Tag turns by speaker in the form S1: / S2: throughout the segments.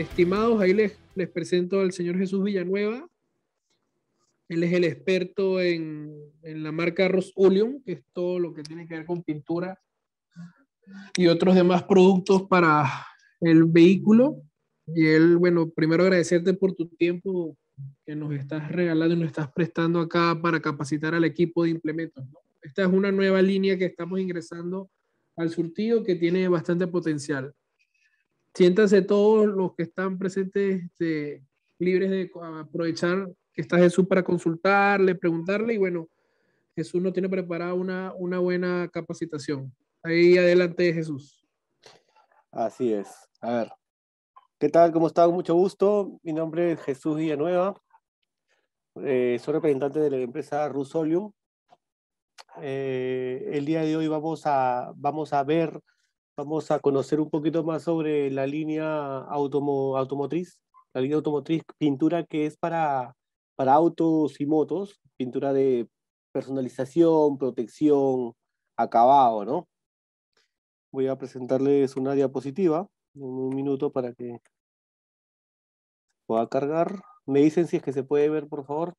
S1: estimados, ahí les, les presento al señor Jesús Villanueva. Él es el experto en, la marca Rosulion, que es todo lo que tiene que ver con pintura y otros demás productos para el vehículo. Y él, bueno, primero agradecerte por tu tiempo que nos estás regalando y nos estás prestando acá para capacitar al equipo de implementos. Esta es una nueva línea que estamos ingresando al surtido que tiene bastante potencial siéntanse todos los que están presentes este, libres de aprovechar que está Jesús para consultarle, preguntarle y bueno, Jesús nos tiene preparada una, una buena capacitación. Ahí adelante Jesús.
S2: Así es. A ver. ¿Qué tal? ¿Cómo están? Mucho gusto. Mi nombre es Jesús Villanueva. Eh, soy representante de la empresa Rusolium. Eh, el día de hoy vamos a, vamos a ver vamos a conocer un poquito más sobre la línea automotriz, la línea automotriz, pintura que es para, para autos y motos, pintura de personalización, protección, acabado, ¿no? Voy a presentarles una diapositiva en un minuto para que pueda cargar. Me dicen si es que se puede ver, por favor.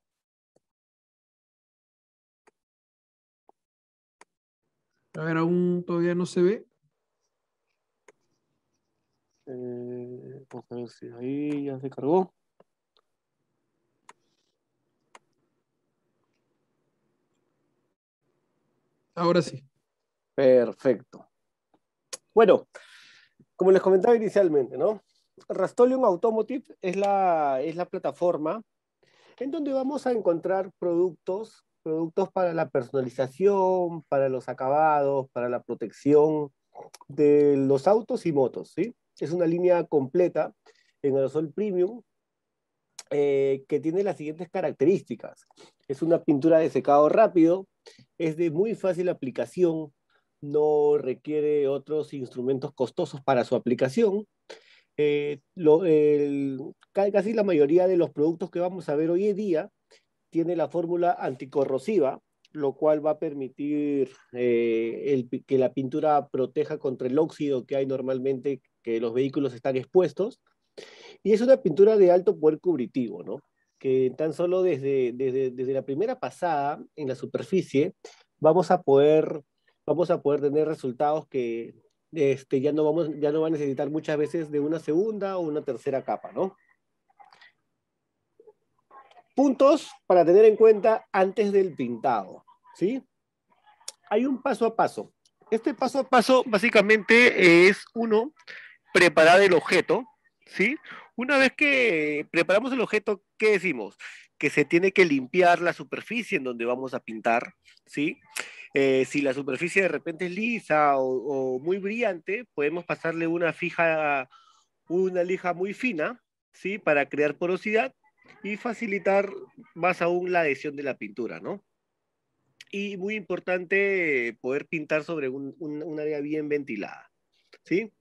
S1: A ver, aún todavía no se ve
S3: vamos a ver si ahí ya se cargó.
S1: Ahora sí. Perfecto. Bueno,
S2: como les comentaba inicialmente, ¿no? Rastolium Automotive es la, es la plataforma en donde vamos a encontrar productos, productos para la personalización, para los acabados, para la protección de los autos y motos, ¿sí? Es una línea completa en aerosol premium eh, que tiene las siguientes características. Es una pintura de secado rápido, es de muy fácil aplicación, no requiere otros instrumentos costosos para su aplicación. Eh, casi la mayoría de los productos que vamos a ver hoy en día tiene la fórmula anticorrosiva, lo cual va a permitir eh, que la pintura proteja contra el óxido que hay normalmente que los vehículos están expuestos. Y es una pintura de alto poder cubritivo, ¿no? que tan solo desde, desde, desde la primera pasada en la superficie vamos a poder, vamos a poder tener resultados que este, ya, no vamos, ya no va a necesitar muchas veces de una segunda o una tercera capa. ¿no? Puntos para tener en cuenta antes del pintado. ¿sí? Hay un paso a paso. Este paso a paso básicamente es uno, preparar el objeto, ¿sí? Una vez que preparamos el objeto, ¿qué decimos? Que se tiene que limpiar la superficie en donde vamos a pintar, ¿sí? Eh, si la superficie de repente es lisa o, muy brillante, podemos pasarle una fija, una lija muy fina, ¿sí? Para crear porosidad y facilitar más aún la adhesión de la pintura, ¿no? Y muy importante poder pintar sobre un, un área bien ventilada, ¿sí?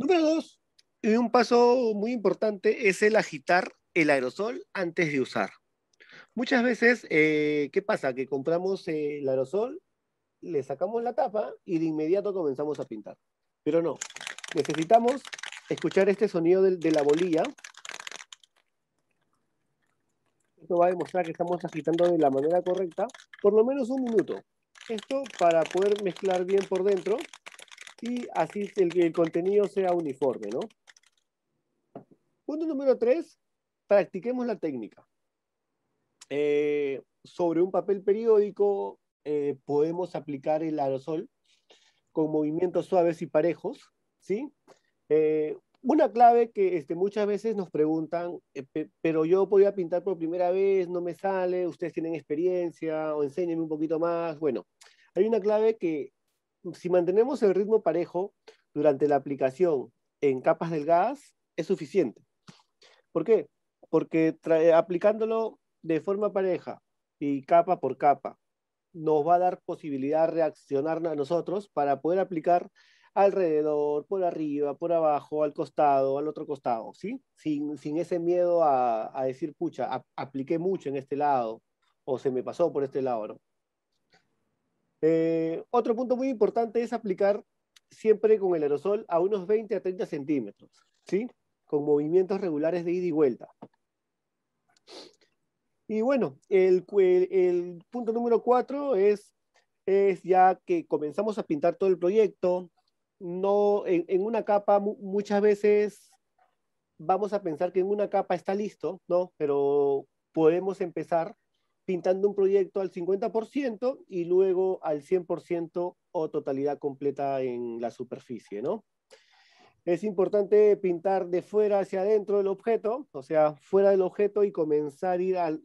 S2: Número dos, y eh, un paso muy importante es el agitar el aerosol antes de usar. Muchas veces, eh, ¿qué pasa? Que compramos eh, el aerosol, le sacamos la tapa y de inmediato comenzamos a pintar. Pero no, necesitamos escuchar este sonido de la bolilla. Esto va a demostrar que estamos agitando de la manera correcta, por lo menos un minuto. Esto para poder mezclar bien por dentro y así el, el contenido sea uniforme, ¿no? Punto número tres, practiquemos la técnica. Eh, sobre un papel periódico eh, podemos aplicar el aerosol con movimientos suaves y parejos, ¿sí? Eh, una clave que este, muchas veces nos preguntan, pero yo podía pintar por primera vez, no me sale, ustedes tienen experiencia o enséñenme un poquito más. Bueno, hay una clave que si mantenemos el ritmo parejo durante la aplicación en capas delgadas, es suficiente. ¿Por qué? Porque eh, aplicándolo de forma pareja y capa por capa, nos va a dar posibilidad de reaccionar a nosotros para poder aplicar alrededor, por arriba, por abajo, al costado, al otro costado, ¿sí? Sin, ese miedo a, decir, pucha, apliqué mucho en este lado o se me pasó por este lado, ¿no? Eh, otro punto muy importante es aplicar siempre con el aerosol a unos 20 a 30 centímetros, ¿sí? Con movimientos regulares de ida y vuelta. Y bueno, el, punto número cuatro es, es ya que comenzamos a pintar todo el proyecto, no en, una capa muchas veces vamos a pensar que en una capa está listo, ¿no? Pero podemos empezar pintando un proyecto al 50% y luego al 100% o totalidad completa en la superficie, ¿no? Es importante pintar de fuera hacia adentro del objeto, o sea, fuera del objeto y comenzar a ir al,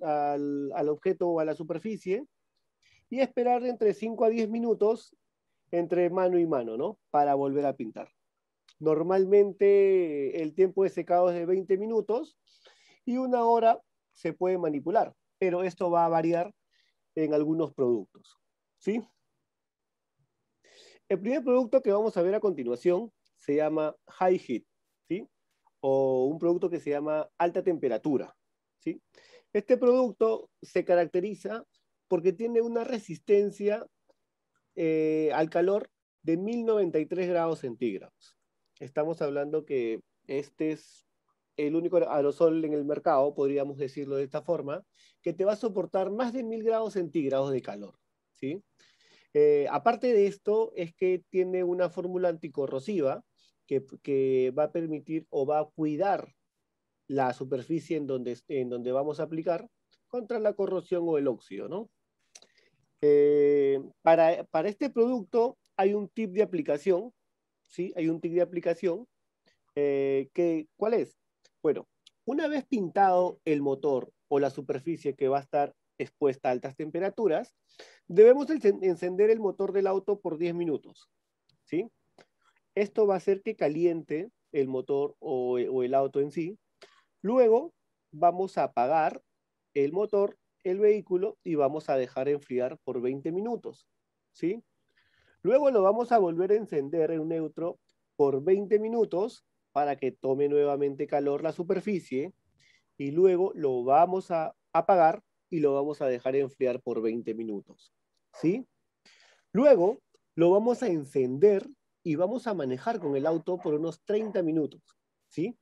S2: objeto o a la superficie y esperar entre 5 a 10 minutos entre mano y mano, ¿no? Para volver a pintar. Normalmente el tiempo de secado es de 20 minutos y una hora se puede manipular pero esto va a variar en algunos productos. ¿sí? El primer producto que vamos a ver a continuación se llama High Heat, ¿sí? o un producto que se llama alta temperatura. ¿sí? Este producto se caracteriza porque tiene una resistencia eh, al calor de 1093 grados centígrados. Estamos hablando que este es el único aerosol en el mercado, podríamos decirlo de esta forma, que te va a soportar más de mil grados centígrados de calor. Eh, aparte de esto, es que tiene una fórmula anticorrosiva que, va a permitir o va a cuidar la superficie en donde, en donde vamos a aplicar contra la corrosión o el óxido. Eh, para, este producto hay un tip de aplicación, ¿sí? hay un tip de aplicación eh, que, ¿cuál es? Bueno, una vez pintado el motor o la superficie que va a estar expuesta a altas temperaturas, debemos encender el motor del auto por 10 minutos. ¿sí? Esto va a hacer que caliente el motor o, el auto en sí. Luego vamos a apagar el motor, el vehículo, y vamos a dejar enfriar por 20 minutos. ¿sí? Luego lo vamos a volver a encender en neutro por 20 minutos para que tome nuevamente calor la superficie y luego lo vamos a apagar y lo vamos a dejar enfriar por 20 minutos. ¿Sí? Luego lo vamos a encender y vamos a manejar con el auto por unos 30 minutos. ¿Sí?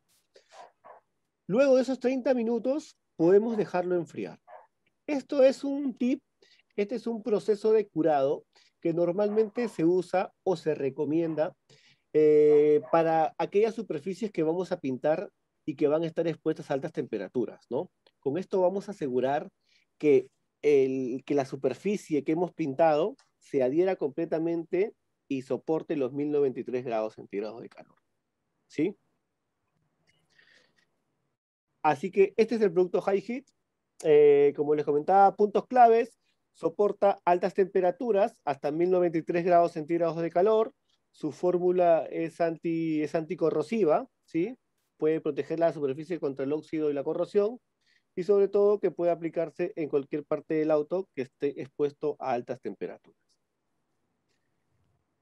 S2: Luego de esos 30 minutos podemos dejarlo enfriar. Esto es un tip, este es un proceso de curado que normalmente se usa o se recomienda eh, para aquellas superficies que vamos a pintar y que van a estar expuestas a altas temperaturas, ¿no? Con esto vamos a asegurar que, la superficie que hemos pintado se adhiera completamente y soporte los 1093 grados centígrados de calor, ¿sí? Así que este es el producto High Heat. Eh, como les comentaba, puntos claves, soporta altas temperaturas hasta 1093 grados centígrados de calor, su fórmula es, anti, es anticorrosiva, ¿sí? puede proteger la superficie contra el óxido y la corrosión, y sobre todo que puede aplicarse en cualquier parte del auto que esté expuesto a altas temperaturas.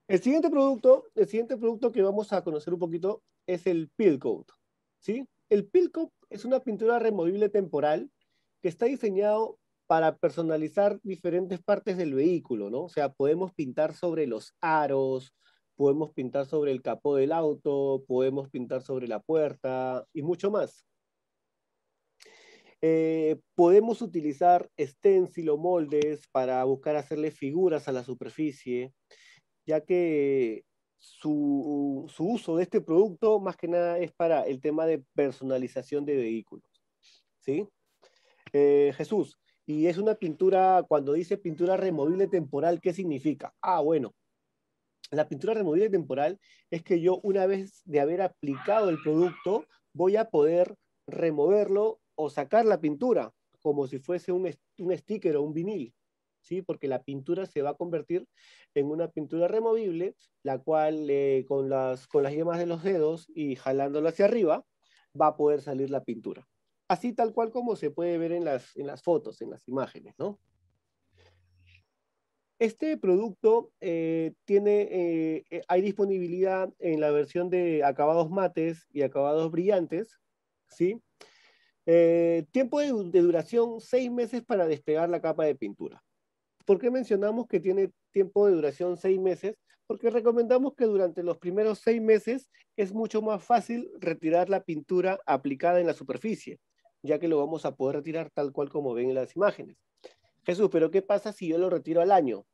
S2: El siguiente producto, el siguiente producto que vamos a conocer un poquito es el Peel Coat. ¿sí? El Peel Coat es una pintura removible temporal que está diseñado para personalizar diferentes partes del vehículo, ¿no? O sea, podemos pintar sobre los aros, podemos pintar sobre el capó del auto, podemos pintar sobre la puerta y mucho más. Eh, podemos utilizar stencil o moldes para buscar hacerle figuras a la superficie, ya que su, su, uso de este producto más que nada es para el tema de personalización de vehículos. ¿sí? Eh, Jesús, y es una pintura, cuando dice pintura removible temporal, ¿qué significa? Ah, bueno, la pintura removible temporal es que yo una vez de haber aplicado el producto voy a poder removerlo o sacar la pintura como si fuese un, un sticker o un vinil. ¿Sí? porque la pintura se va a convertir en una pintura removible, la cual eh, con, las, con las yemas de los dedos y jalándolo hacia arriba va a poder salir la pintura. Así tal cual como se puede ver en las, en las fotos, en las imágenes, ¿no? Este producto eh, tiene, eh, eh, hay disponibilidad en la versión de acabados mates y acabados brillantes, ¿sí? tiempo de, de, duración, seis meses para despegar la capa de pintura. ¿Por qué mencionamos que tiene tiempo de duración seis meses? Porque recomendamos que durante los primeros seis meses es mucho más fácil retirar la pintura aplicada en la superficie, ya que lo vamos a poder retirar tal cual como ven en las imágenes. Jesús, pero ¿qué pasa si yo lo retiro al año?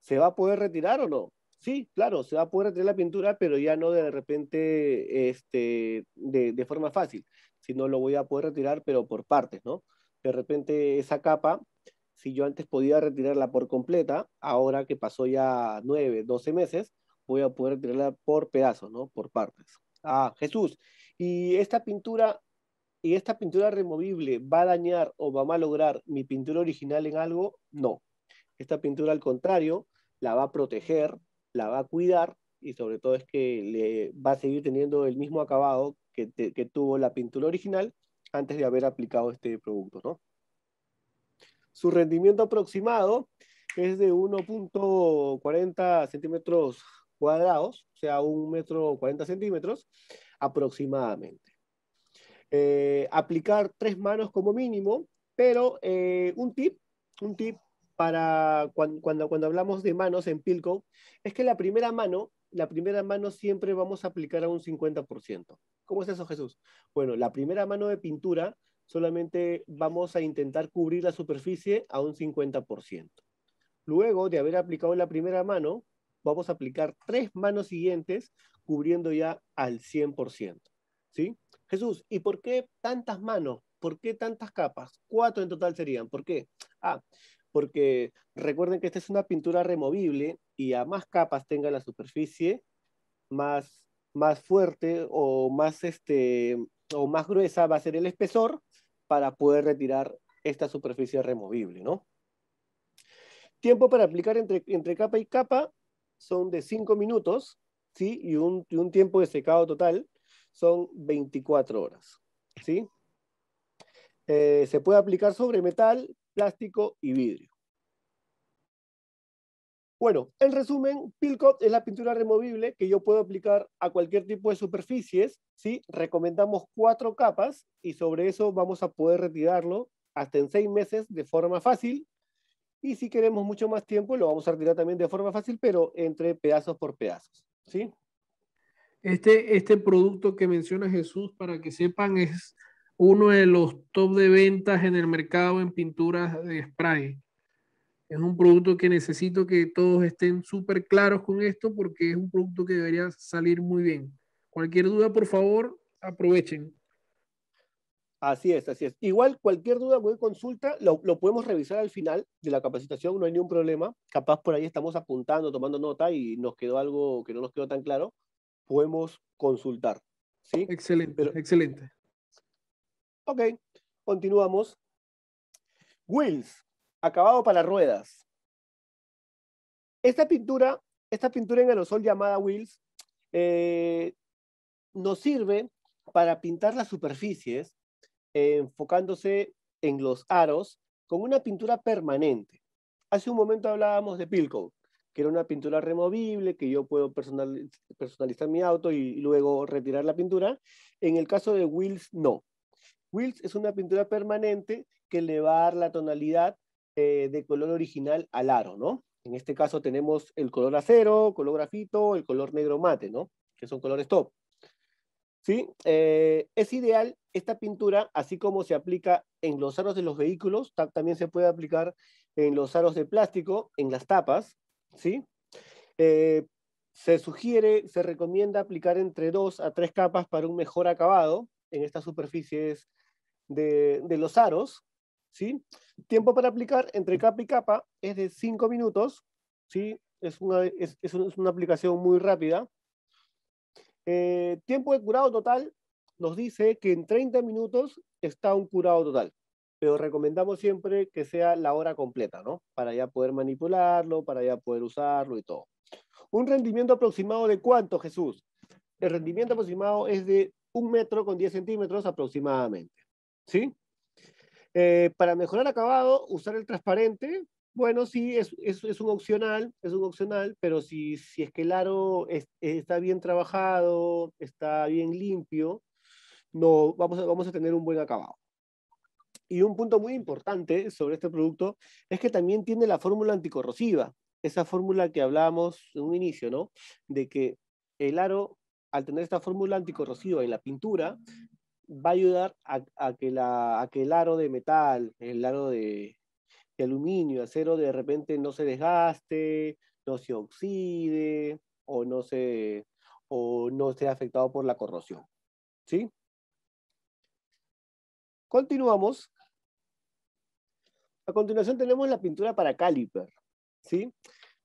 S2: ¿Se va a poder retirar o no? Sí, claro, se va a poder retirar la pintura, pero ya no de repente este, de, de forma fácil, sino lo voy a poder retirar, pero por partes, ¿no? De repente esa capa, si yo antes podía retirarla por completa, ahora que pasó ya 9, 12 meses, voy a poder retirarla por pedazos, ¿no? Por partes. Ah, Jesús, ¿y esta pintura ¿y esta pintura removible va a dañar o va a malograr mi pintura original en algo? No. Esta pintura, al contrario, la va a proteger, la va a cuidar y sobre todo es que le va a seguir teniendo el mismo acabado que, tuvo la pintura original antes de haber aplicado este producto, ¿no? Su rendimiento aproximado es de 1.40 centímetros cuadrados, o sea, 1,40 metro 40 centímetros aproximadamente. Eh, aplicar tres manos como mínimo, pero eh, un tip, un tip para cuando, cuando, hablamos de manos en Pilco, es que la primera mano, la primera mano siempre vamos a aplicar a un 50%. ¿Cómo es eso, Jesús? Bueno, la primera mano de pintura solamente vamos a intentar cubrir la superficie a un 50%. Luego de haber aplicado la primera mano, vamos a aplicar tres manos siguientes cubriendo ya al 100%. ¿Sí? Jesús, ¿y por qué tantas manos? ¿Por qué tantas capas? Cuatro en total serían. ¿Por qué? Ah, porque recuerden que esta es una pintura removible y a más capas tenga la superficie, más, más fuerte o más, este, o más gruesa va a ser el espesor para poder retirar esta superficie removible, ¿no? Tiempo para aplicar entre, capa y capa son de cinco minutos, ¿sí? y un tiempo de secado total son 24 horas. ¿sí? Eh, se puede aplicar sobre metal, plástico y vidrio. Bueno, en resumen, Pilco es la pintura removible que yo puedo aplicar a cualquier tipo de superficies. ¿sí? Recomendamos cuatro capas y sobre eso vamos a poder retirarlo hasta en seis meses de forma fácil. Y si queremos mucho más tiempo, lo vamos a retirar también de forma fácil, pero entre pedazos por pedazos.
S1: ¿sí? Este, este producto que menciona Jesús, para que sepan, es uno de los top de ventas en el mercado en pinturas de spray. Es un producto que necesito que todos estén súper claros con esto porque es un producto que debería salir muy bien. Cualquier duda, por favor, aprovechen.
S2: Así es, así es. Igual cualquier duda, cualquier consulta, lo, lo, podemos revisar al final de la capacitación, no hay ningún problema. Capaz por ahí estamos apuntando, tomando nota y nos quedó algo que no nos quedó tan claro podemos
S1: consultar. ¿sí? Excelente, excelente.
S2: Ok, continuamos. Wills, acabado para ruedas. Esta pintura, esta pintura en aerosol llamada Wills, eh, nos sirve para pintar las superficies eh, enfocándose en los aros con una pintura permanente. Hace un momento hablábamos de Pilco que era una pintura removible, que yo puedo personalizar mi auto y, luego retirar la pintura. En el caso de Wills, no. Wills es una pintura permanente que le va a dar la tonalidad eh, de color original al aro, ¿no? En este caso tenemos el color acero, color grafito, el color negro mate, ¿no? Que son colores top. ¿Sí? Eh, es ideal esta pintura, así como se aplica en los aros de los vehículos, también se puede aplicar en los aros de plástico, en las tapas, ¿sí? Eh, se sugiere, se recomienda aplicar entre dos a tres capas para un mejor acabado en estas superficies de, los aros. ¿sí? Tiempo para aplicar entre capa y capa es de cinco minutos. ¿sí? Es, una, es, una aplicación muy rápida. Eh, tiempo de curado total nos dice que en 30 minutos está un curado total pero recomendamos siempre que sea la hora completa, ¿no? Para ya poder manipularlo, para ya poder usarlo y todo. ¿Un rendimiento aproximado de cuánto, Jesús? El rendimiento aproximado es de un metro con 10 centímetros aproximadamente, ¿sí? Eh, para mejorar acabado, usar el transparente, bueno, sí, es, es, un opcional, es un opcional, pero si, si es que el aro está bien trabajado, está bien limpio, no, vamos, vamos a tener un buen acabado. Y un punto muy importante sobre este producto es que también tiene la fórmula anticorrosiva, esa fórmula que hablábamos en un inicio, ¿no? De que el aro, al tener esta fórmula anticorrosiva en la pintura, va a ayudar a, que, la, que el aro de metal, el aro de, de aluminio, acero, de repente no se desgaste, no se oxide o no se o no sea afectado por la corrosión. ¿Sí? Continuamos a continuación tenemos la pintura para caliper. ¿sí?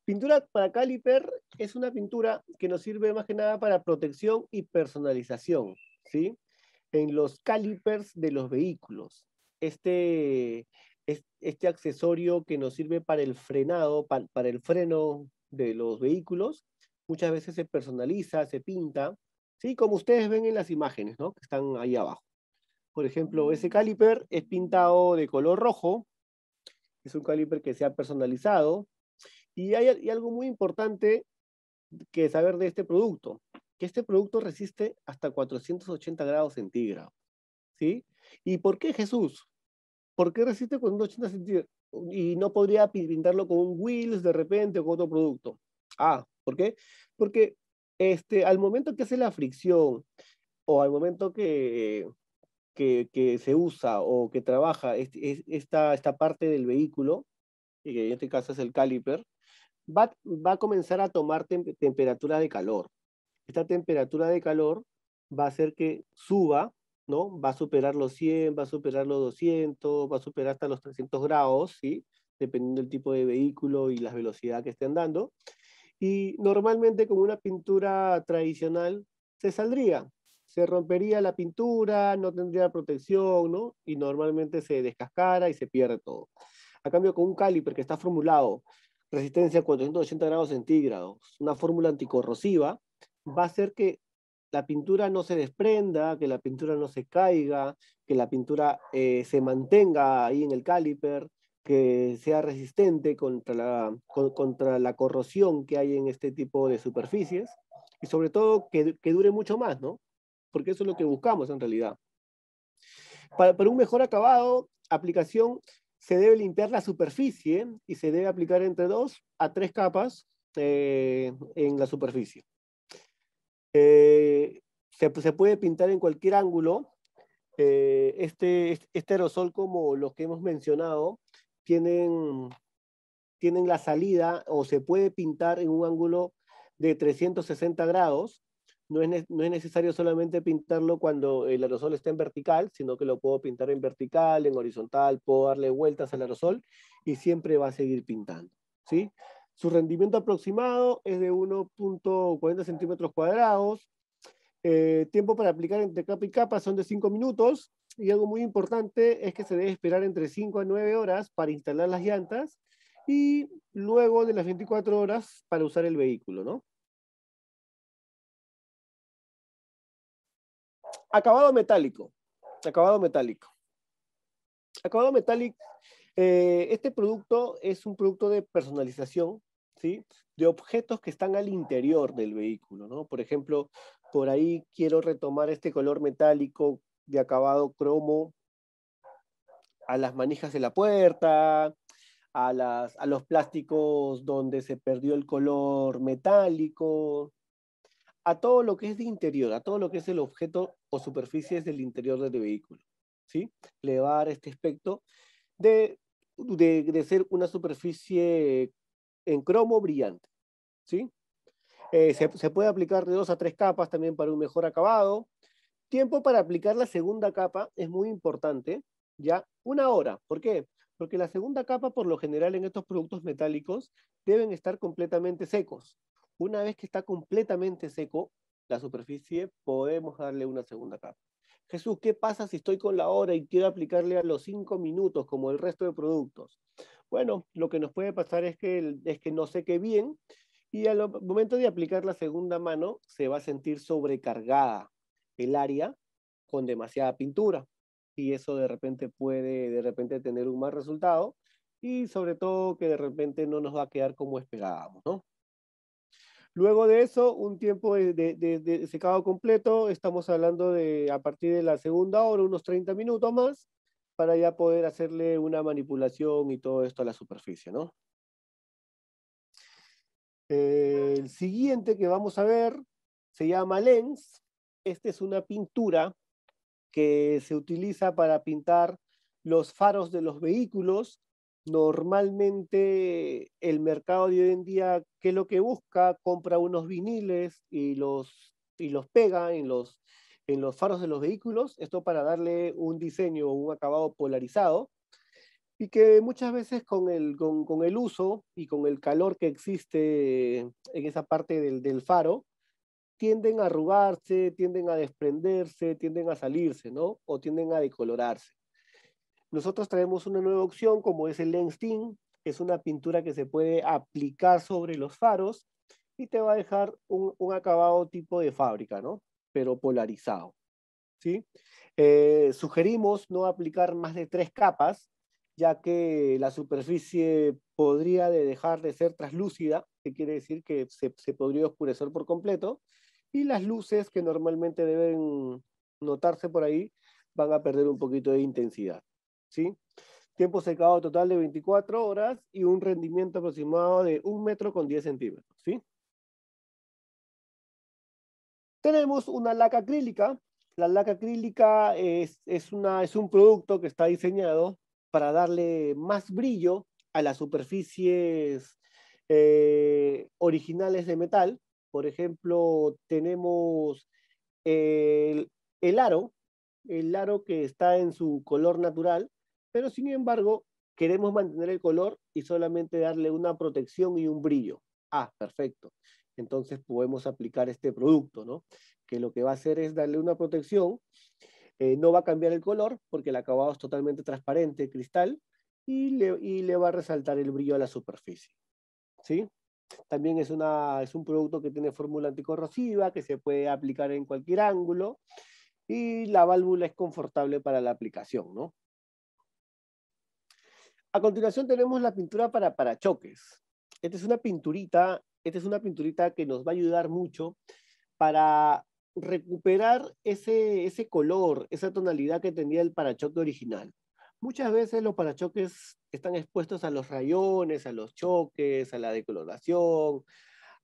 S2: Pintura para caliper es una pintura que nos sirve más que nada para protección y personalización. ¿sí? En los calipers de los vehículos. Este, este accesorio que nos sirve para el frenado, para, el freno de los vehículos, muchas veces se personaliza, se pinta, ¿sí? Como ustedes ven en las imágenes, ¿no? Que están ahí abajo. Por ejemplo, ese mm. caliper es pintado de color rojo, es un caliper que se ha personalizado. Y hay algo muy importante que saber de este producto, que este producto resiste hasta 480 grados centígrados. ¿Sí? ¿Y por qué Jesús? ¿Por qué resiste 480 centígrados? Y no podría pintarlo con un Wills de repente o con otro producto. Ah, ¿por qué? Porque este, al momento que hace la fricción o al momento que, que, se usa o que trabaja esta, esta parte del vehículo, que en este caso es el caliper, va, a comenzar a tomar temperatura de calor. Esta temperatura de calor va a hacer que suba, ¿no? Va a superar los 100, va a superar los 200, va a superar hasta los 300 grados, ¿sí? Dependiendo del tipo de vehículo y la velocidad que estén dando. Y normalmente con una pintura tradicional se saldría, se rompería la pintura, no tendría protección, ¿no? Y normalmente se descascara y se pierde todo. A cambio, con un caliper que está formulado, resistencia a 480 grados centígrados, una fórmula anticorrosiva, va a hacer que la pintura no se desprenda, que la pintura no se caiga, que la pintura eh, se mantenga ahí en el caliper, que sea resistente contra la, contra la corrosión que hay en este tipo de superficies y sobre todo que, que, dure mucho más, ¿no? porque eso es lo que buscamos en realidad. Para, un mejor acabado, aplicación se debe limpiar la superficie y se debe aplicar entre dos a tres capas eh, en la superficie. Eh, se, puede pintar en cualquier ángulo. Eh, este, este aerosol, como los que hemos mencionado, tienen, tienen la salida o se puede pintar en un ángulo de 360 grados no es, necesario solamente pintarlo cuando el aerosol está en vertical, sino que lo puedo pintar en vertical, en horizontal, puedo darle vueltas al aerosol y siempre va a seguir pintando. ¿sí? Su rendimiento aproximado es de 1.40 centímetros cuadrados. Eh, tiempo para aplicar entre capa y capa son de 5 minutos. Y algo muy importante es que se debe esperar entre 5 a 9 horas para instalar las llantas y luego de las 24 horas para usar el vehículo, ¿no? Acabado metálico. Acabado metálico. Acabado metálico. Eh, este producto es un producto de personalización, ¿sí? De objetos que están al interior del vehículo, ¿no? Por ejemplo, por ahí quiero retomar este color metálico de acabado cromo a las manijas de la puerta, a, las, a los plásticos donde se perdió el color metálico, a todo lo que es de interior, a todo lo que es el objeto o superficies del interior del vehículo. ¿sí? Le va a dar este aspecto de, de, ser una superficie en cromo brillante. ¿sí? Eh, se, se, puede aplicar de dos a tres capas también para un mejor acabado. Tiempo para aplicar la segunda capa es muy importante, ya una hora. ¿Por qué? Porque la segunda capa, por lo general, en estos productos metálicos deben estar completamente secos. Una vez que está completamente seco la superficie, podemos darle una segunda capa. Jesús, ¿qué pasa si estoy con la hora y quiero aplicarle a los cinco minutos como el resto de productos? Bueno, lo que nos puede pasar es que, es que no seque bien y al momento de aplicar la segunda mano se va a sentir sobrecargada el área con demasiada pintura y eso de repente puede de repente tener un mal resultado y sobre todo que de repente no nos va a quedar como esperábamos, ¿no? Luego de eso, un tiempo de, secado completo, estamos hablando de a partir de la segunda hora, unos 30 minutos más, para ya poder hacerle una manipulación y todo esto a la superficie, ¿no? el siguiente que vamos a ver se llama lens. Esta es una pintura que se utiliza para pintar los faros de los vehículos normalmente el mercado de hoy en día, ¿qué es lo que busca? Compra unos viniles y los, y los pega en los, en los faros de los vehículos, esto para darle un diseño, o un acabado polarizado, y que muchas veces con el, con el uso y con el calor que existe en esa parte del, del faro, tienden a arrugarse, tienden a desprenderse, tienden a salirse, ¿no? O tienden a decolorarse. Nosotros traemos una nueva opción como es el Lens Tint, es una pintura que se puede aplicar sobre los faros y te va a dejar un, acabado tipo de fábrica, ¿no? Pero polarizado, ¿sí? Eh, sugerimos no aplicar más de tres capas, ya que la superficie podría dejar de ser traslúcida, que quiere decir que se podría oscurecer por completo, y las luces que normalmente deben notarse por ahí van a perder un poquito de intensidad. Tiempo secado total de 24 horas y un rendimiento aproximado de 1 metro con 10 centímetros, ¿sí? Tenemos una laca acrílica. La laca acrílica es, es, un producto que está diseñado para darle más brillo a las superficies eh, originales de metal. Por ejemplo, tenemos el, el aro, el aro que está en su color natural, pero sin embargo queremos mantener el color y solamente darle una protección y un brillo. Ah, perfecto. Entonces podemos aplicar este producto, ¿no? Que lo que va a hacer es darle una protección, eh, no va a cambiar el color porque el acabado es totalmente transparente, cristal, y le, y le va a resaltar el brillo a la superficie. ¿Sí? También es, una, es un producto que tiene fórmula anticorrosiva, que se puede aplicar en cualquier ángulo, y la válvula es confortable para la aplicación, ¿no? A continuación tenemos la pintura para parachoques. Esta es una pinturita, esta es una pinturita que nos va a ayudar mucho para recuperar ese, ese color, esa tonalidad que tenía el parachoque original. Muchas veces los parachoques están expuestos a los rayones, a los choques, a la decoloración,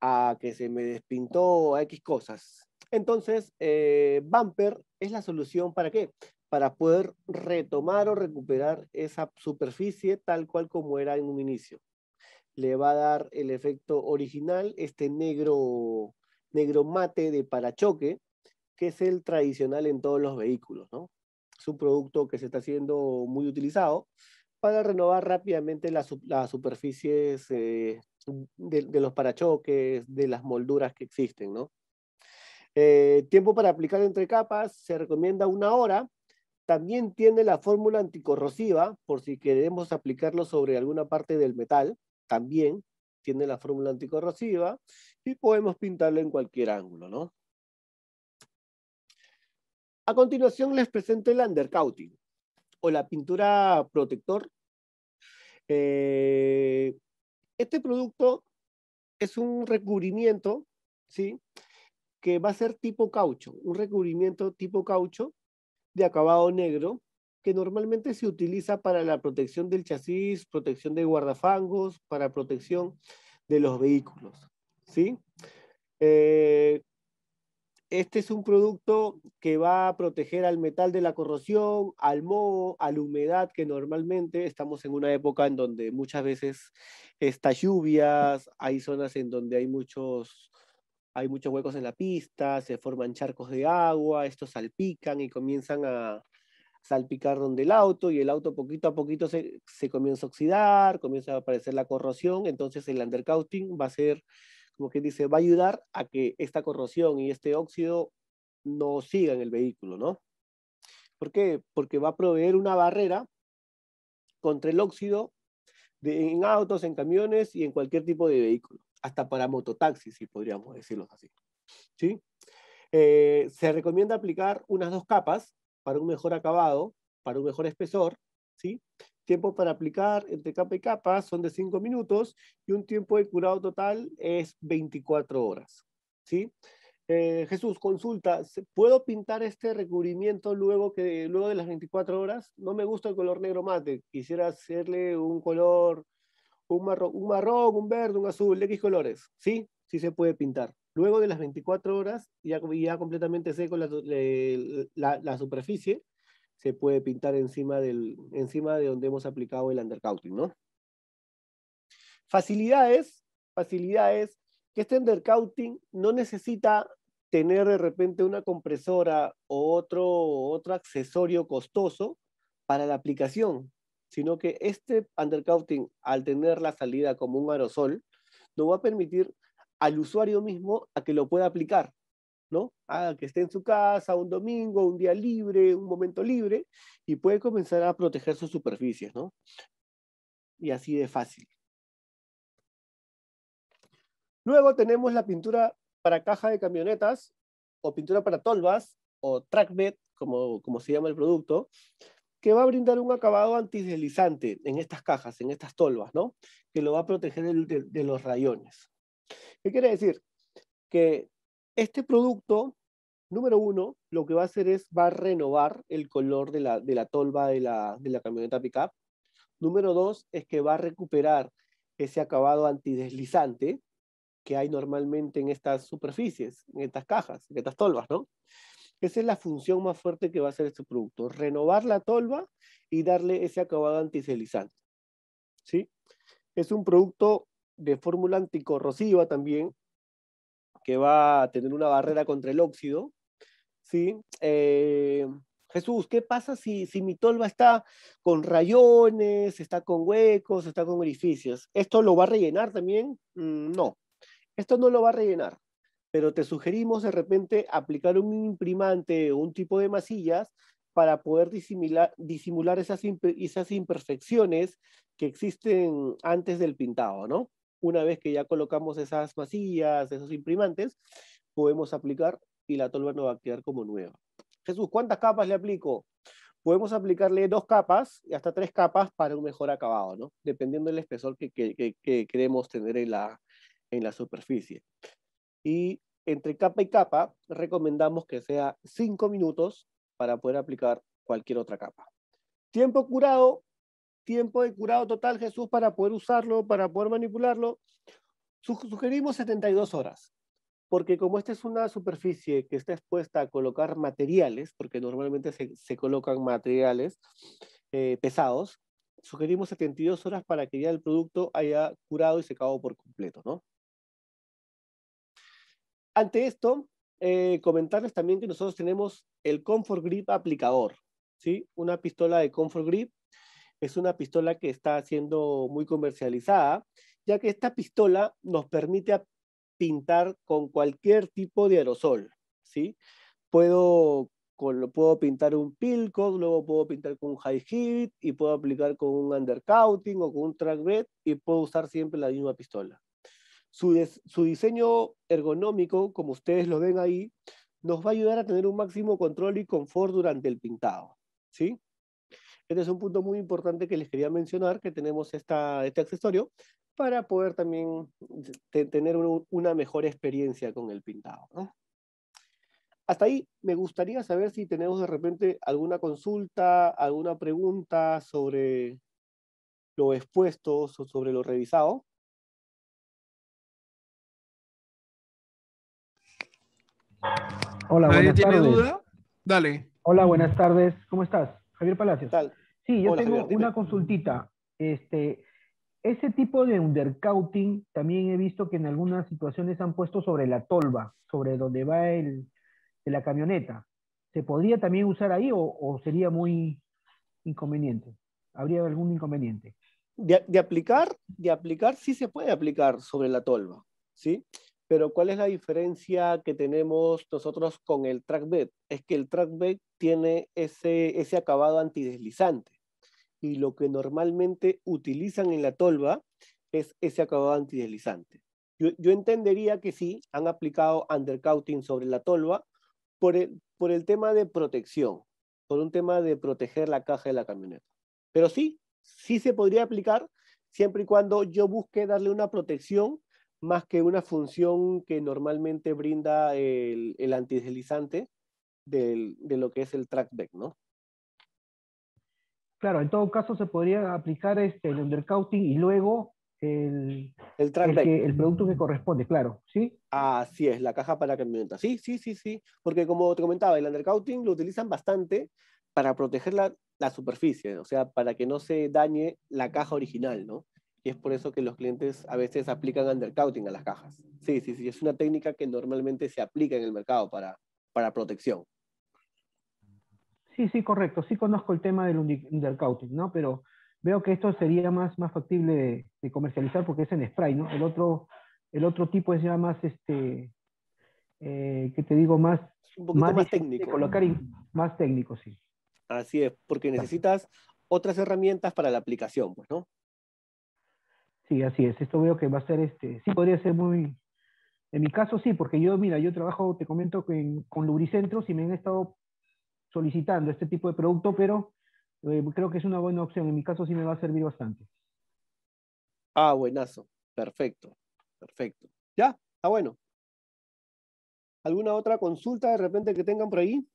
S2: a que se me despintó, a X cosas. Entonces, eh, Bumper es la solución para qué? para poder retomar o recuperar esa superficie tal cual como era en un inicio. Le va a dar el efecto original, este negro, negro mate de parachoque, que es el tradicional en todos los vehículos. ¿no? Es un producto que se está haciendo muy utilizado para renovar rápidamente las, superficies eh, de, los parachoques, de las molduras que existen. ¿no? Eh, tiempo para aplicar entre capas, se recomienda una hora, también tiene la fórmula anticorrosiva, por si queremos aplicarlo sobre alguna parte del metal, también tiene la fórmula anticorrosiva y podemos pintarlo en cualquier ángulo, ¿no? A continuación les presento el undercoating o la pintura protector. Eh, este producto es un recubrimiento, ¿sí? Que va a ser tipo caucho, un recubrimiento tipo caucho de acabado negro que normalmente se utiliza para la protección del chasis, protección de guardafangos, para protección de los vehículos. ¿sí? Eh, este es un producto que va a proteger al metal de la corrosión, al moho, a la humedad, que normalmente estamos en una época en donde muchas veces está lluvias, hay zonas en donde hay muchos hay muchos huecos en la pista, se forman charcos de agua, estos salpican y comienzan a salpicar donde el auto y el auto poquito a poquito se, comienza a oxidar, comienza a aparecer la corrosión, entonces el undercoating va a ser, como que dice, va a ayudar a que esta corrosión y este óxido no sigan el vehículo, ¿no? ¿Por qué? Porque va a proveer una barrera contra el óxido en autos, en camiones y en cualquier tipo de vehículo hasta para mototaxis, si podríamos decirlo así. Eh, se recomienda aplicar unas dos capas para un mejor acabado, para un mejor espesor. ¿sí? Tiempo para aplicar entre capa y capa son de 5 minutos y un tiempo de curado total es 24 horas. ¿sí? Eh, Jesús, consulta, ¿puedo pintar este recubrimiento luego, que, luego de las 24 horas? No me gusta el color negro mate, quisiera hacerle un color un marrón, un, verde, un azul, X colores. Sí, sí se puede pintar. Luego de las 24 horas, ya, completamente seco la, superficie, se puede pintar encima, del, encima de donde hemos aplicado el undercoating, ¿no? Facilidades, facilidades, que este undercoating no necesita tener de repente una compresora o otro, otro accesorio costoso para la aplicación sino que este undercouting, al tener la salida como un aerosol, nos va a permitir al usuario mismo a que lo pueda aplicar, ¿no? A ah, que esté en su casa un domingo, un día libre, un momento libre, y puede comenzar a proteger sus superficies, ¿no? Y así de fácil. Luego tenemos la pintura para caja de camionetas, o pintura para tolvas, o trackbed, como, como se llama el producto, que va a brindar un acabado antideslizante en estas cajas, en estas tolvas, ¿no? Que lo va a proteger de, los rayones. ¿Qué quiere decir? Que este producto, número uno, lo que va a hacer es, va a renovar el color de la, de tolva de la, de la camioneta pickup. Número dos, es que va a recuperar ese acabado antideslizante que hay normalmente en estas superficies, en estas cajas, en estas tolvas, ¿no? Esa es la función más fuerte que va a hacer este producto, renovar la tolva y darle ese acabado antiselizante. ¿Sí? Es un producto de fórmula anticorrosiva también, que va a tener una barrera contra el óxido. ¿Sí? Eh, Jesús, ¿qué pasa si, mi tolva está con rayones, está con huecos, está con orificios? ¿Esto lo va a rellenar también? Mm, no, esto no lo va a rellenar pero te sugerimos de repente aplicar un imprimante o un tipo de masillas para poder disimular, esas, imperfecciones que existen antes del pintado, ¿no? Una vez que ya colocamos esas masillas, esos imprimantes, podemos aplicar y la tolva nos va a quedar como nueva. Jesús, ¿cuántas capas le aplico? Podemos aplicarle dos capas y hasta tres capas para un mejor acabado, ¿no? Dependiendo del espesor que, queremos tener en la, en la superficie. Y entre capa y capa recomendamos que sea cinco minutos para poder aplicar cualquier otra capa. Tiempo curado, tiempo de curado total, Jesús, para poder usarlo, para poder manipularlo. Sugerimos 72 horas, porque como esta es una superficie que está expuesta a colocar materiales, porque normalmente se, colocan materiales eh, pesados, sugerimos 72 horas para que ya el producto haya curado y secado por completo, ¿no? Ante esto, eh, comentarles también que nosotros tenemos el Comfort Grip aplicador, ¿sí? Una pistola de Comfort Grip es una pistola que está siendo muy comercializada, ya que esta pistola nos permite pintar con cualquier tipo de aerosol, ¿sí? Puedo, puedo pintar un Pilco, luego puedo pintar con un High Heat y puedo aplicar con un Undercoating o con un Track Red y puedo usar siempre la misma pistola. Su, diseño ergonómico, como ustedes lo ven ahí, nos va a ayudar a tener un máximo control y confort durante el pintado. ¿sí? Este es un punto muy importante que les quería mencionar, que tenemos esta, este accesorio para poder también tener una mejor experiencia con el pintado. Hasta ahí me gustaría saber si tenemos de repente alguna consulta, alguna pregunta sobre lo expuesto o sobre lo revisado.
S3: Hola, buenas tiene tardes. duda? Dale. Hola, buenas tardes. ¿Cómo estás? Javier Palacios. Sí, yo tengo una consultita. Este, ese tipo de undercouting también he visto que en algunas situaciones han puesto sobre la tolva, sobre donde va el, de la camioneta. ¿Se podría también usar ahí o, sería muy inconveniente? ¿Habría algún inconveniente?
S2: De, aplicar, de aplicar sí se puede aplicar sobre la tolva, ¿sí? Pero ¿cuál es la diferencia que tenemos nosotros con el track bed? Es que el trackbed tiene ese, ese acabado antideslizante y lo que normalmente utilizan en la tolva es ese acabado antideslizante. Yo, yo entendería que sí, han aplicado undercoating sobre la tolva por el, por el tema de protección, por un tema de proteger la caja de la camioneta. Pero sí, sí se podría aplicar siempre y cuando yo busque darle una protección más que una función que normalmente brinda el, el antideslizante de lo que es el trackback, ¿no?
S3: Claro, en todo caso se podría aplicar este, el undercounting y luego el, el, producto que corresponde, claro, ¿sí?
S2: Así es, la caja para camioneta. Sí, sí, sí, sí, porque como te comentaba, el undercouting lo utilizan bastante para proteger la superficie, o sea, para que no se dañe la caja original, ¿no? Y es por eso que los clientes a veces aplican undercounting a las cajas. Sí, sí, sí, es una técnica que normalmente se aplica en el mercado para, para protección.
S3: Sí, sí, correcto. Sí conozco el tema del undercounting, ¿no? Pero veo que esto sería más, más factible de, comercializar porque es en spray, ¿no? El otro, el otro tipo es ya más, este, que eh, ¿qué te digo? Más, más, técnico. más técnico, sí.
S2: Así es, porque necesitas otras herramientas para la aplicación, pues, ¿no?
S3: Sí, así es. Esto veo que va a ser, este, sí, podría ser muy, en mi caso sí, porque yo, mira, yo trabajo, te comento, con, con lubricentros y me han estado solicitando este tipo de producto, pero eh, creo que es una buena opción. En mi caso sí me va a servir bastante.
S2: Ah, buenazo. Perfecto. Perfecto. Ya, está bueno. ¿Alguna otra consulta de repente que tengan por ahí?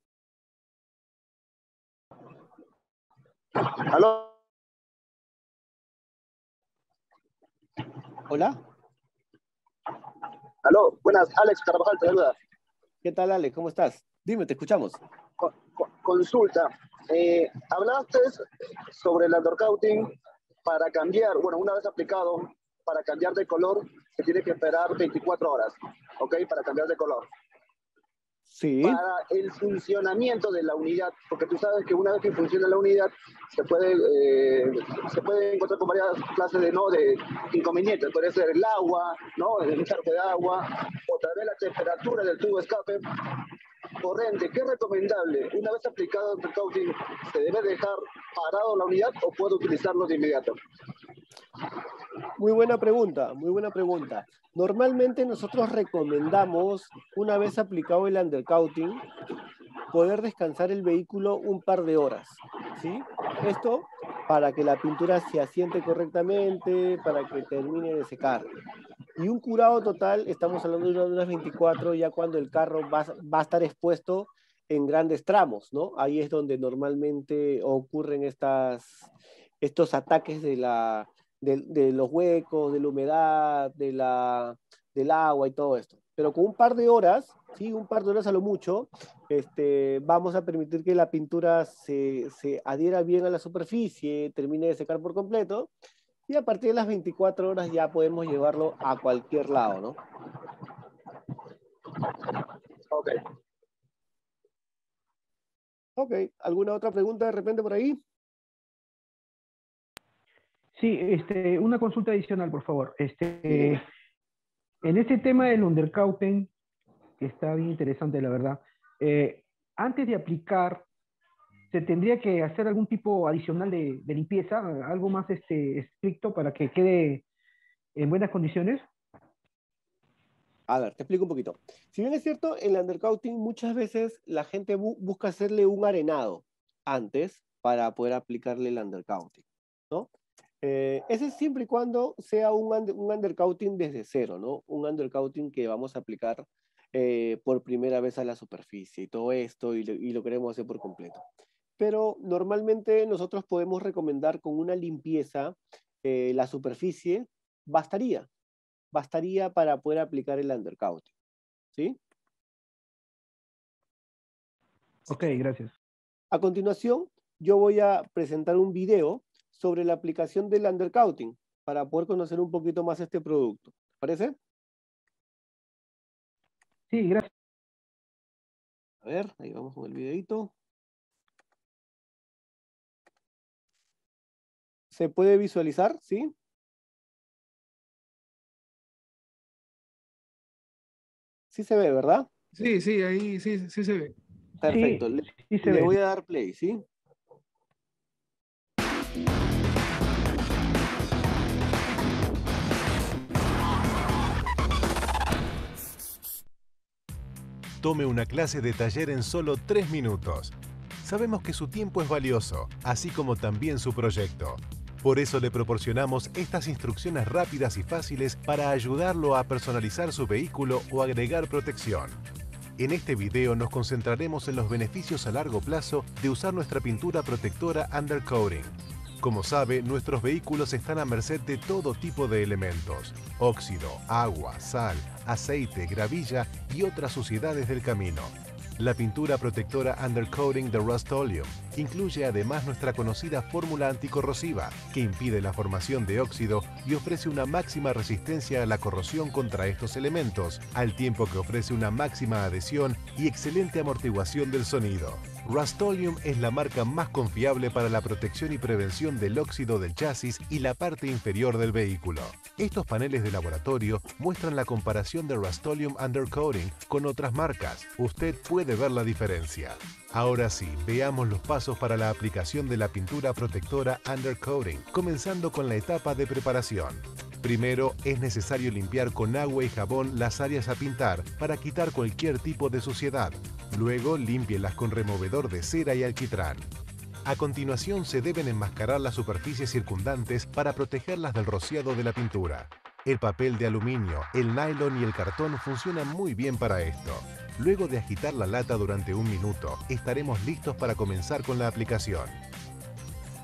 S2: Hola.
S3: Aló, buenas, Alex Carvajal, te saluda.
S2: ¿Qué tal, Alex? ¿Cómo estás? Dime, te escuchamos.
S3: consulta. Eh, hablaste sobre el
S2: undercounting para cambiar, bueno, una vez aplicado, para cambiar de color, se tiene que esperar 24 horas, ¿ok? Para cambiar de color para el funcionamiento de la unidad, porque tú sabes que una vez que funciona la unidad se puede, eh,
S3: se puede encontrar con varias clases de, ¿no? de inconvenientes, puede ser el agua, ¿no? el charco de agua, o tal vez la temperatura del tubo escape. Por ¿qué
S2: es recomendable? Una vez aplicado el precauting, ¿se debe dejar parado la unidad o puedo utilizarlo de inmediato? Muy buena pregunta, muy buena pregunta. Normalmente nosotros recomendamos, una vez aplicado el undercoating poder descansar el vehículo un par de horas. ¿sí? Esto para que la pintura se asiente correctamente, para que termine de secar. Y un curado total, estamos hablando de unas 24, ya cuando el carro va, va a estar expuesto en grandes tramos, ¿no? Ahí es donde normalmente ocurren estas, estos ataques de la, de, los huecos, de la humedad, de la, del agua y todo esto. Pero con un par de horas, sí, un par de horas a lo mucho, este, vamos a permitir que la pintura se, se adhiera bien a la superficie, termine de secar por completo, y a partir de las 24 horas ya podemos llevarlo a cualquier lado, ¿no? Ok. Ok, ¿alguna otra pregunta de repente por ahí?
S3: Sí, este, una consulta adicional, por favor. Este, en este tema del undercouting, que está bien interesante, la verdad, eh, antes de aplicar, ¿se tendría que hacer algún tipo adicional de, limpieza, algo más este, estricto para que quede en buenas condiciones?
S2: A ver, te explico un poquito. Si bien es cierto, en el undercouting, muchas veces la gente busca hacerle un arenado antes para poder aplicarle el undercouting, ¿no? Eh, ese es siempre y cuando sea un, un undercouting desde cero, ¿no? Un undercouting que vamos a aplicar eh, por primera vez a la superficie y todo esto y, lo queremos hacer por completo. Pero normalmente nosotros podemos recomendar con una limpieza eh, la superficie, bastaría, bastaría para poder aplicar el undercouting, ¿sí?
S3: Ok, gracias.
S2: A continuación, yo voy a presentar un video sobre la aplicación del undercounting para poder conocer un poquito más este producto. ¿Te ¿Parece? Sí, gracias.
S4: A ver, ahí vamos con el videito. ¿Se puede visualizar? ¿Sí?
S1: Sí se ve, ¿verdad? Sí, sí, ahí sí, sí se ve. Perfecto. le, voy a dar
S2: play, ¿sí?
S5: Tome una clase de taller en solo 3 minutos. Sabemos que su tiempo es valioso, así como también su proyecto. Por eso le proporcionamos estas instrucciones rápidas y fáciles para ayudarlo a personalizar su vehículo o agregar protección. En este video nos concentraremos en los beneficios a largo plazo de usar nuestra pintura protectora undercoating. Como sabe, nuestros vehículos están a merced de todo tipo de elementos, óxido, agua, sal, aceite, gravilla y otras suciedades del camino. La pintura protectora Undercoating de Rust incluye además nuestra conocida fórmula anticorrosiva, que impide la formación de óxido y ofrece una máxima resistencia a la corrosión contra estos elementos, al tiempo que ofrece una máxima adhesión y excelente amortiguación del sonido rust es la marca más confiable para la protección y prevención del óxido del chasis y la parte inferior del vehículo. Estos paneles de laboratorio muestran la comparación de rust Undercoating con otras marcas. Usted puede ver la diferencia. Ahora sí, veamos los pasos para la aplicación de la pintura protectora Undercoating, comenzando con la etapa de preparación. Primero, es necesario limpiar con agua y jabón las áreas a pintar para quitar cualquier tipo de suciedad. Luego límpielas con removedor de cera y alquitrán. A continuación se deben enmascarar las superficies circundantes para protegerlas del rociado de la pintura. El papel de aluminio, el nylon y el cartón funcionan muy bien para esto. Luego de agitar la lata durante un minuto, estaremos listos para comenzar con la aplicación.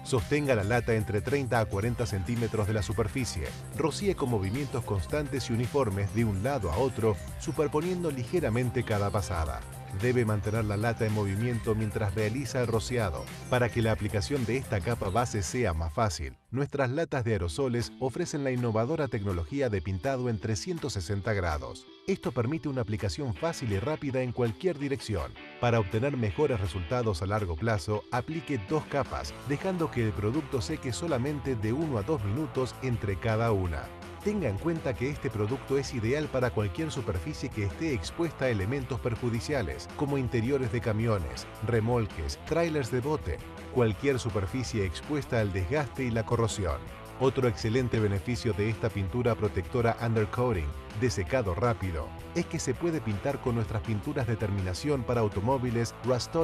S5: Sostenga la lata entre 30 a 40 centímetros de la superficie. Rocíe con movimientos constantes y uniformes de un lado a otro, superponiendo ligeramente cada pasada. Debe mantener la lata en movimiento mientras realiza el rociado. Para que la aplicación de esta capa base sea más fácil, nuestras latas de aerosoles ofrecen la innovadora tecnología de pintado en 360 grados. Esto permite una aplicación fácil y rápida en cualquier dirección. Para obtener mejores resultados a largo plazo, aplique dos capas, dejando que el producto seque solamente de 1 a 2 minutos entre cada una tenga en cuenta que este producto es ideal para cualquier superficie que esté expuesta a elementos perjudiciales, como interiores de camiones, remolques, trailers de bote, cualquier superficie expuesta al desgaste y la corrosión. Otro excelente beneficio de esta pintura protectora undercoating de secado rápido es que se puede pintar con nuestras pinturas de terminación para automóviles rust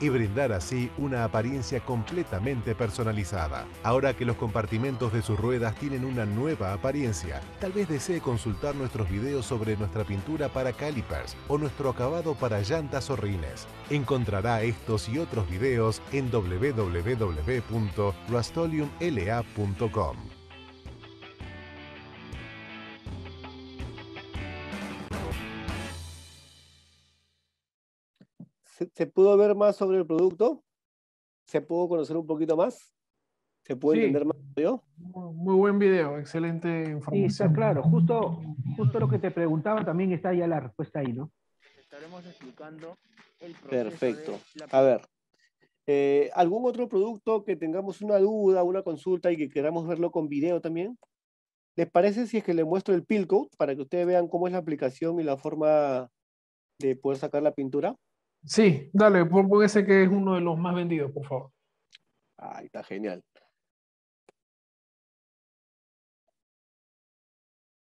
S5: y brindar así una apariencia completamente personalizada. Ahora que los compartimentos de sus ruedas tienen una nueva apariencia, tal vez desee consultar nuestros videos sobre nuestra pintura para calipers o nuestro acabado para llantas o rines. Encontrará estos y otros videos en www.rustoleumla.com. ¿Se,
S2: pudo ver más sobre el producto? ¿Se pudo conocer un poquito más? ¿Se puede entender
S3: más Muy buen video, excelente información. claro. Justo, justo lo que te preguntaba también está ya la respuesta ahí, ¿no?
S2: Estaremos explicando el proceso Perfecto. A ver. Eh, ¿Algún otro producto que tengamos una duda, una consulta y que queramos verlo con video también? ¿Les parece si es que les muestro el code para que ustedes vean cómo es la aplicación y la forma de poder sacar la pintura?
S1: Sí, dale, pon ese que es uno de los más vendidos, por favor.
S2: Ahí está genial.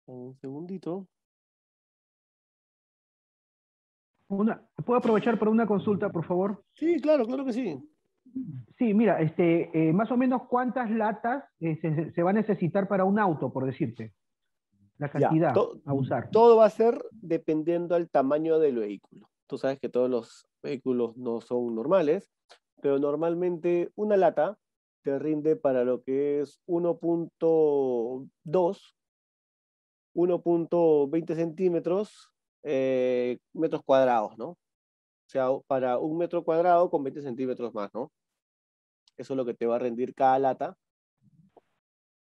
S4: Un segundito.
S3: ¿Puedo aprovechar para una consulta, por favor? Sí, claro, claro que sí. Sí, mira, este, eh, más o menos cuántas latas eh, se, va a necesitar para un auto, por decirte. La cantidad a usar.
S2: Todo va a ser dependiendo del tamaño del vehículo. Tú sabes que todos los vehículos no son normales, pero normalmente una lata te rinde para lo que es 1.2, 1.20 centímetros, eh, metros cuadrados, ¿no? O sea, para un metro cuadrado con 20 centímetros más, ¿no? Eso es lo que te va a rendir cada lata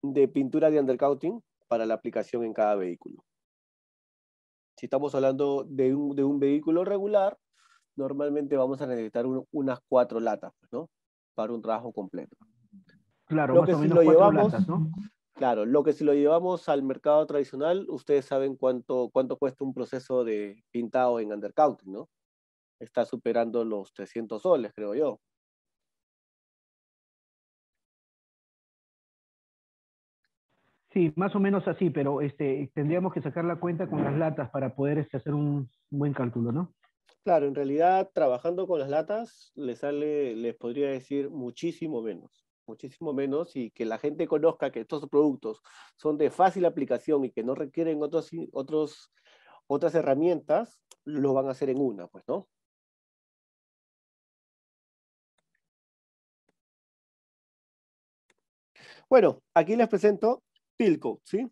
S2: de pintura de undercoating para la aplicación en cada vehículo. Si estamos hablando de un, vehículo regular, normalmente vamos a necesitar unas cuatro latas, pues, ¿no? Para un trabajo completo.
S3: Claro, lo que si lo llevamos,
S2: Claro, lo que si lo llevamos al mercado tradicional, ustedes saben cuánto, cuánto cuesta un proceso de pintado en undercounting, ¿no? Está superando los 300 soles, creo yo.
S3: Sí, más o menos así, pero este, tendríamos que sacar la cuenta con las latas para poder este, hacer un buen cálculo, ¿no?
S2: Claro, en realidad trabajando con las latas les sale, les podría decir muchísimo menos, muchísimo menos y que la gente conozca que estos productos son de fácil aplicación y que no requieren otros, otros, otras herramientas, lo van a hacer en una, pues, ¿no? Bueno, aquí les presento Pilco, ¿sí?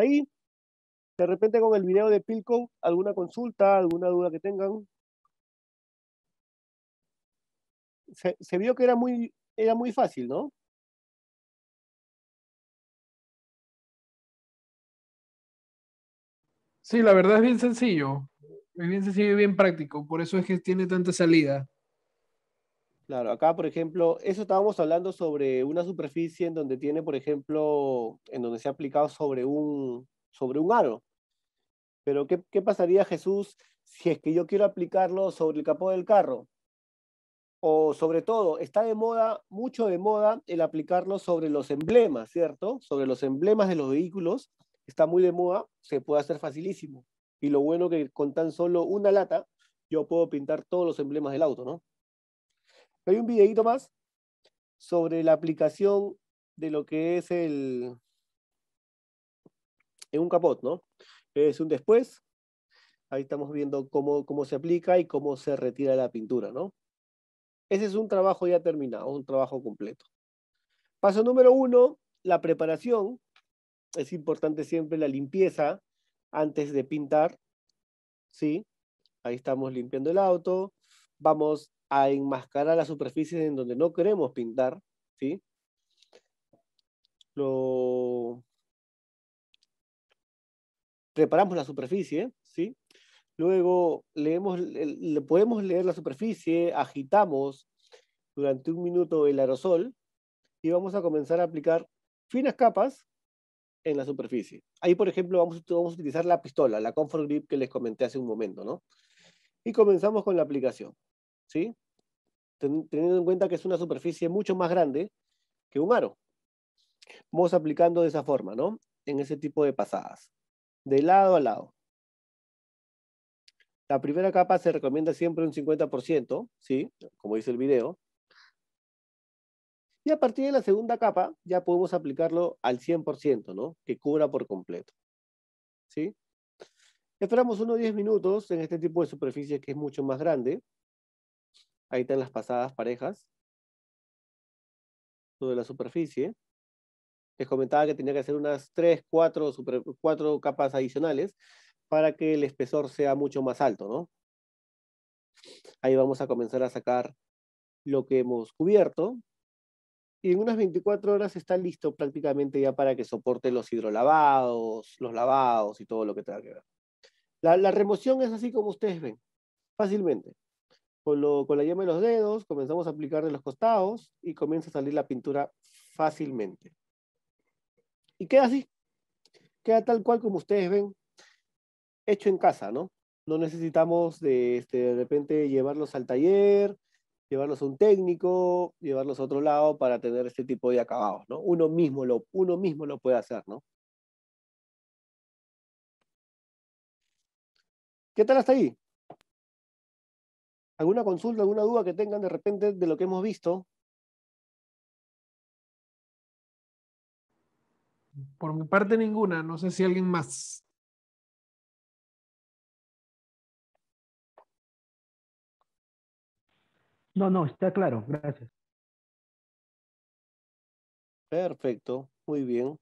S2: ahí. De repente con el video de Pilco, alguna consulta, alguna duda que tengan. Se, vio que era muy,
S4: era muy fácil, ¿no?
S1: Sí, la verdad es bien sencillo. Es bien sencillo y bien práctico. Por eso es que tiene tanta salida.
S2: Claro, acá por ejemplo, eso estábamos hablando sobre una superficie en donde tiene, por ejemplo, en donde se ha aplicado sobre un, sobre un aro. Pero ¿qué, ¿qué pasaría, Jesús, si es que yo quiero aplicarlo sobre el capó del carro? o sobre todo, está de moda, mucho de moda, el aplicarlo sobre los emblemas, ¿cierto? Sobre los emblemas de los vehículos, está muy de moda, se puede hacer facilísimo. Y lo bueno que con tan solo una lata, yo puedo pintar todos los emblemas del auto, ¿no? Hay un videito más sobre la aplicación de lo que es el. en un capot, ¿no? Es un después. Ahí estamos viendo cómo, cómo se aplica y cómo se retira la pintura, ¿no? Ese es un trabajo ya terminado, un trabajo completo. Paso número uno, la preparación. Es importante siempre la limpieza antes de pintar. ¿Sí? Ahí estamos limpiando el auto. Vamos a enmascarar las superficies en donde no queremos pintar, ¿sí? Lo... Preparamos la superficie, ¿sí? Luego leemos, le podemos leer la superficie, agitamos durante un minuto el aerosol y vamos a comenzar a aplicar finas capas en la superficie. Ahí, por ejemplo, vamos, vamos a utilizar la pistola, la Comfort Grip que les comenté hace un momento, ¿no? Y comenzamos con la aplicación. ¿sí? teniendo en cuenta que es una superficie mucho más grande que un aro. Vamos aplicando de esa forma, ¿no? En ese tipo de pasadas, de lado a lado. La primera capa se recomienda siempre un 50%, ¿sí? Como dice el video. Y a partir de la segunda capa ya podemos aplicarlo al 100%, ¿no? Que cubra por completo. ¿Sí? Esperamos unos 10 minutos en este tipo de superficie que es mucho más grande. Ahí están las pasadas parejas sobre la superficie. Les comentaba que tenía que hacer unas tres, cuatro capas adicionales para que el espesor sea mucho más alto, ¿no? Ahí vamos a comenzar a sacar lo que hemos cubierto. Y en unas 24 horas está listo prácticamente ya para que soporte los hidrolavados, los lavados y todo lo que tenga que ver. la remoción es así como ustedes ven, fácilmente con, la yema de los dedos, comenzamos a aplicar de los costados y comienza a salir la pintura fácilmente. Y queda así, queda tal cual como ustedes ven, hecho en casa, ¿no? No necesitamos de, este, de repente llevarlos al taller, llevarlos a un técnico, llevarlos a otro lado para tener este tipo de acabados, ¿no? Uno mismo lo, uno mismo lo puede hacer, ¿no? ¿Qué tal hasta ahí?
S4: ¿Alguna consulta, alguna duda que tengan de repente de lo que hemos visto? Por mi parte ninguna, no sé si alguien más. No, no, está claro, gracias. Perfecto, muy bien.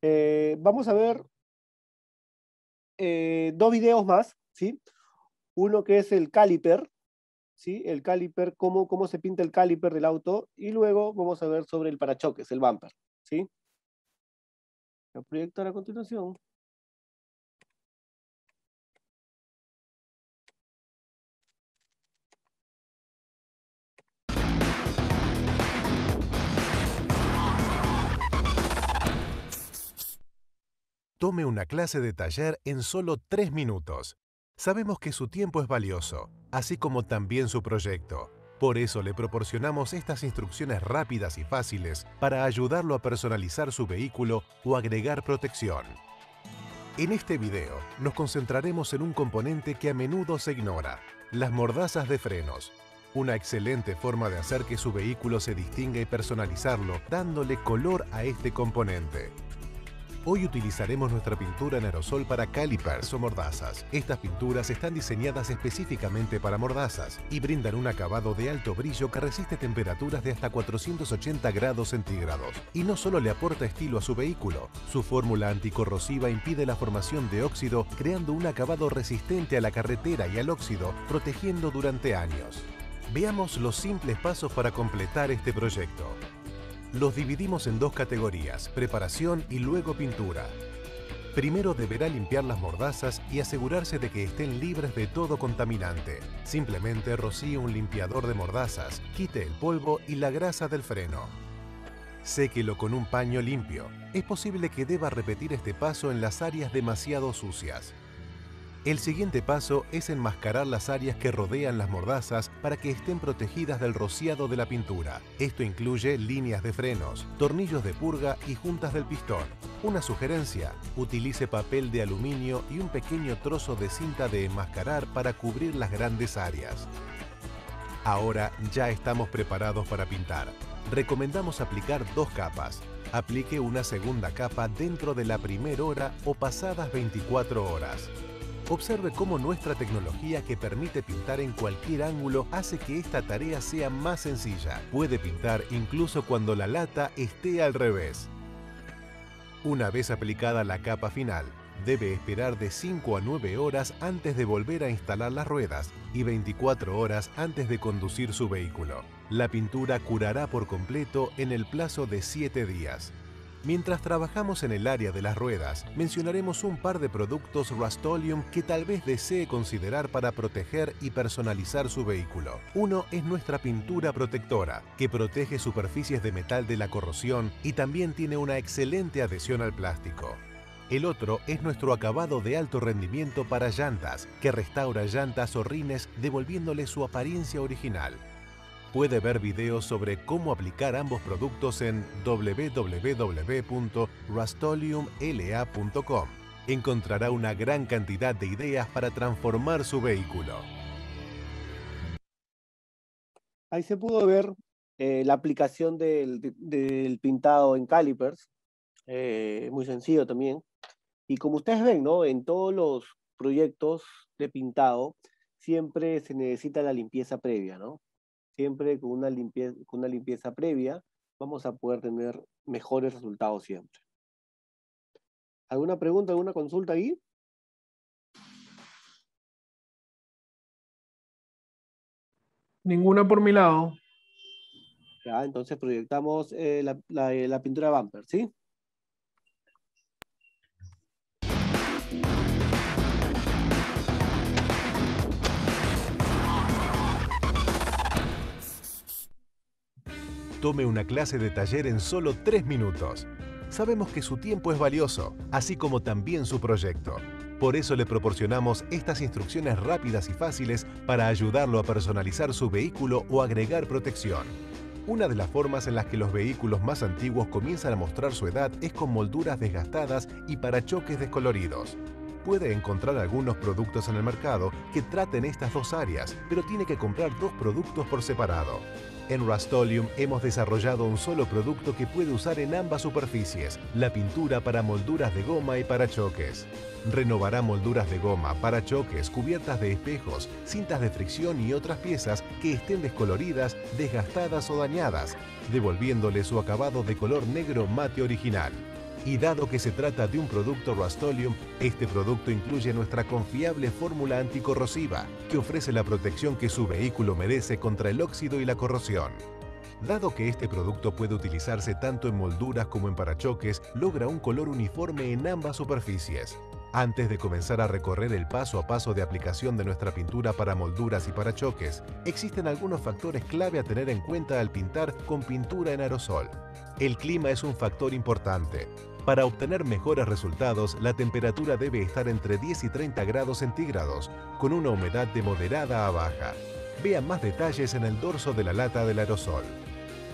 S4: Eh,
S2: vamos a ver eh, dos videos más, ¿sí? Uno que es el caliper, ¿sí? El caliper, cómo, cómo se pinta el caliper del auto. Y luego vamos a ver sobre el parachoques, el bumper, ¿sí? Lo
S4: proyecto a continuación.
S5: Tome una clase de taller en solo tres minutos. Sabemos que su tiempo es valioso, así como también su proyecto. Por eso le proporcionamos estas instrucciones rápidas y fáciles para ayudarlo a personalizar su vehículo o agregar protección. En este video nos concentraremos en un componente que a menudo se ignora, las mordazas de frenos. Una excelente forma de hacer que su vehículo se distinga y personalizarlo dándole color a este componente. Hoy utilizaremos nuestra pintura en aerosol para calipers o mordazas. Estas pinturas están diseñadas específicamente para mordazas y brindan un acabado de alto brillo que resiste temperaturas de hasta 480 grados centígrados. Y no solo le aporta estilo a su vehículo, su fórmula anticorrosiva impide la formación de óxido creando un acabado resistente a la carretera y al óxido, protegiendo durante años. Veamos los simples pasos para completar este proyecto los dividimos en dos categorías, preparación y luego pintura. Primero deberá limpiar las mordazas y asegurarse de que estén libres de todo contaminante. Simplemente rocíe un limpiador de mordazas, quite el polvo y la grasa del freno. Séquelo con un paño limpio. Es posible que deba repetir este paso en las áreas demasiado sucias. El siguiente paso es enmascarar las áreas que rodean las mordazas para que estén protegidas del rociado de la pintura. Esto incluye líneas de frenos, tornillos de purga y juntas del pistón. Una sugerencia, utilice papel de aluminio y un pequeño trozo de cinta de enmascarar para cubrir las grandes áreas. Ahora ya estamos preparados para pintar. Recomendamos aplicar dos capas. Aplique una segunda capa dentro de la primera hora o pasadas 24 horas. Observe cómo nuestra tecnología que permite pintar en cualquier ángulo hace que esta tarea sea más sencilla. Puede pintar incluso cuando la lata esté al revés. Una vez aplicada la capa final, debe esperar de 5 a 9 horas antes de volver a instalar las ruedas y 24 horas antes de conducir su vehículo. La pintura curará por completo en el plazo de 7 días. Mientras trabajamos en el área de las ruedas, mencionaremos un par de productos Rustolium que tal vez desee considerar para proteger y personalizar su vehículo. Uno es nuestra pintura protectora, que protege superficies de metal de la corrosión y también tiene una excelente adhesión al plástico. El otro es nuestro acabado de alto rendimiento para llantas, que restaura llantas o rines devolviéndole su apariencia original. Puede ver videos sobre cómo aplicar ambos productos en www.rustoliumla.com. Encontrará una gran cantidad de ideas para transformar su vehículo.
S2: Ahí se pudo ver eh, la aplicación del, pintado en calipers, eh, muy sencillo también. Y como ustedes ven, ¿no? en todos los proyectos de pintado siempre se necesita la limpieza previa, ¿no? siempre con una limpieza, con una limpieza previa, vamos a poder tener mejores resultados siempre. ¿Alguna pregunta, alguna consulta ahí?
S1: Ninguna por mi lado.
S2: Ya, entonces proyectamos eh, la, eh, la pintura bumper, ¿sí?
S5: tome una clase de taller en solo 3 minutos. Sabemos que su tiempo es valioso, así como también su proyecto. Por eso le proporcionamos estas instrucciones rápidas y fáciles para ayudarlo a personalizar su vehículo o agregar protección. Una de las formas en las que los vehículos más antiguos comienzan a mostrar su edad es con molduras desgastadas y parachoques descoloridos puede encontrar algunos productos en el mercado que traten estas dos áreas, pero tiene que comprar dos productos por separado. En Rustolium hemos desarrollado un solo producto que puede usar en ambas superficies, la pintura para molduras de goma y para choques. Renovará molduras de goma, para choques, cubiertas de espejos, cintas de fricción y otras piezas que estén descoloridas, desgastadas o dañadas, devolviéndole su acabado de color negro mate original y dado que se trata de un producto rust este producto incluye nuestra confiable fórmula anticorrosiva, que ofrece la protección que su vehículo merece contra el óxido y la corrosión. Dado que este producto puede utilizarse tanto en molduras como en parachoques, logra un color uniforme en ambas superficies. Antes de comenzar a recorrer el paso a paso de aplicación de nuestra pintura para molduras y parachoques, existen algunos factores clave a tener en cuenta al pintar con pintura en aerosol. El clima es un factor importante. Para obtener mejores resultados, la temperatura debe estar entre 10 y 30 grados centígrados, con una humedad de moderada a baja. Vea más detalles en el dorso de la lata del aerosol.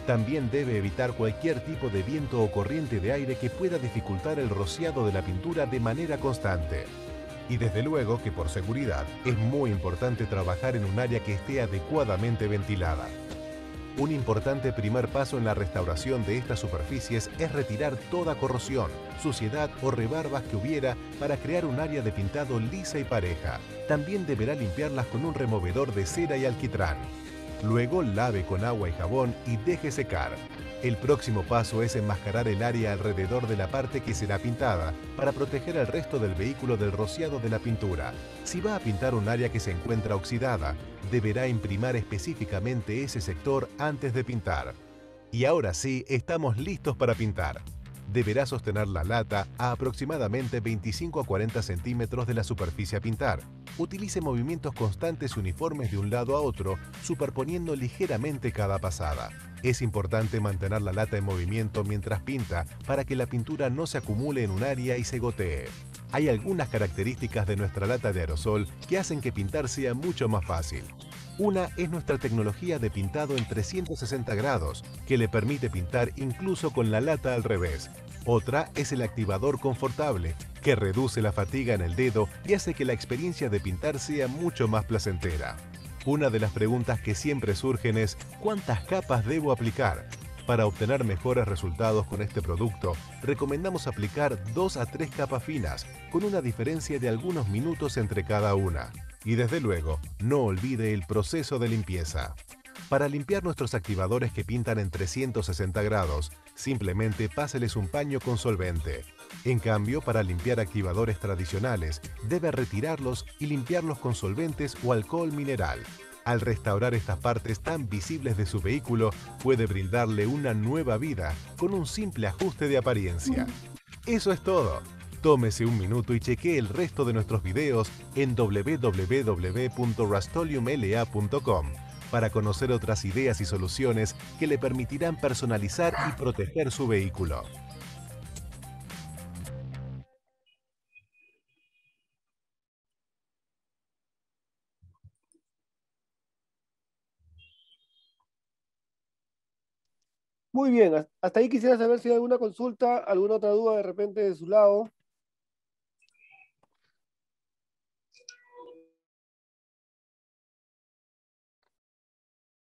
S5: También debe evitar cualquier tipo de viento o corriente de aire que pueda dificultar el rociado de la pintura de manera constante. Y desde luego que por seguridad es muy importante trabajar en un área que esté adecuadamente ventilada. Un importante primer paso en la restauración de estas superficies es retirar toda corrosión, suciedad o rebarbas que hubiera para crear un área de pintado lisa y pareja. También deberá limpiarlas con un removedor de cera y alquitrán. Luego lave con agua y jabón y deje secar. El próximo paso es enmascarar el área alrededor de la parte que será pintada para proteger al resto del vehículo del rociado de la pintura. Si va a pintar un área que se encuentra oxidada, deberá imprimar específicamente ese sector antes de pintar. Y ahora sí, estamos listos para pintar deberá sostener la lata a aproximadamente 25 a 40 centímetros de la superficie a pintar. Utilice movimientos constantes y uniformes de un lado a otro, superponiendo ligeramente cada pasada. Es importante mantener la lata en movimiento mientras pinta para que la pintura no se acumule en un área y se gotee. Hay algunas características de nuestra lata de aerosol que hacen que pintar sea mucho más fácil. Una es nuestra tecnología de pintado en 360 grados, que le permite pintar incluso con la lata al revés. Otra es el activador confortable, que reduce la fatiga en el dedo y hace que la experiencia de pintar sea mucho más placentera. Una de las preguntas que siempre surgen es ¿cuántas capas debo aplicar? Para obtener mejores resultados con este producto, recomendamos aplicar 2 a 3 capas finas, con una diferencia de algunos minutos entre cada una. Y desde luego, no olvide el proceso de limpieza. Para limpiar nuestros activadores que pintan en 360 grados, simplemente páseles un paño con solvente. En cambio, para limpiar activadores tradicionales, debe retirarlos y limpiarlos con solventes o alcohol mineral. Al restaurar estas partes tan visibles de su vehículo, puede brindarle una nueva vida con un simple ajuste de apariencia. Mm. Eso es todo. Tómese un minuto y chequee el resto de nuestros videos en www.rastoliumla.com para conocer otras ideas y soluciones que le permitirán personalizar y proteger su vehículo.
S2: Muy bien, hasta ahí quisiera saber si hay alguna consulta, alguna otra duda de repente de su lado.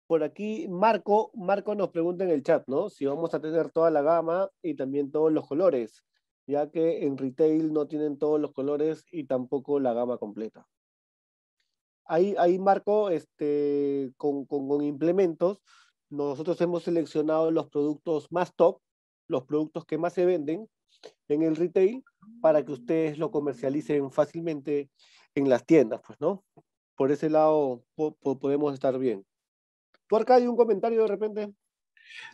S2: Por aquí, Marco, Marco nos pregunta en el chat, ¿no? Si vamos a tener toda la gama y también todos los colores, ya que en retail no tienen todos los colores y tampoco la gama completa. Ahí, Marco, este, con, implementos, nosotros hemos seleccionado los productos más top, los productos que más se venden en el retail para que ustedes lo comercialicen fácilmente en las tiendas, pues, ¿no? Por ese lado podemos estar bien. ¿Tú, hay un comentario de repente?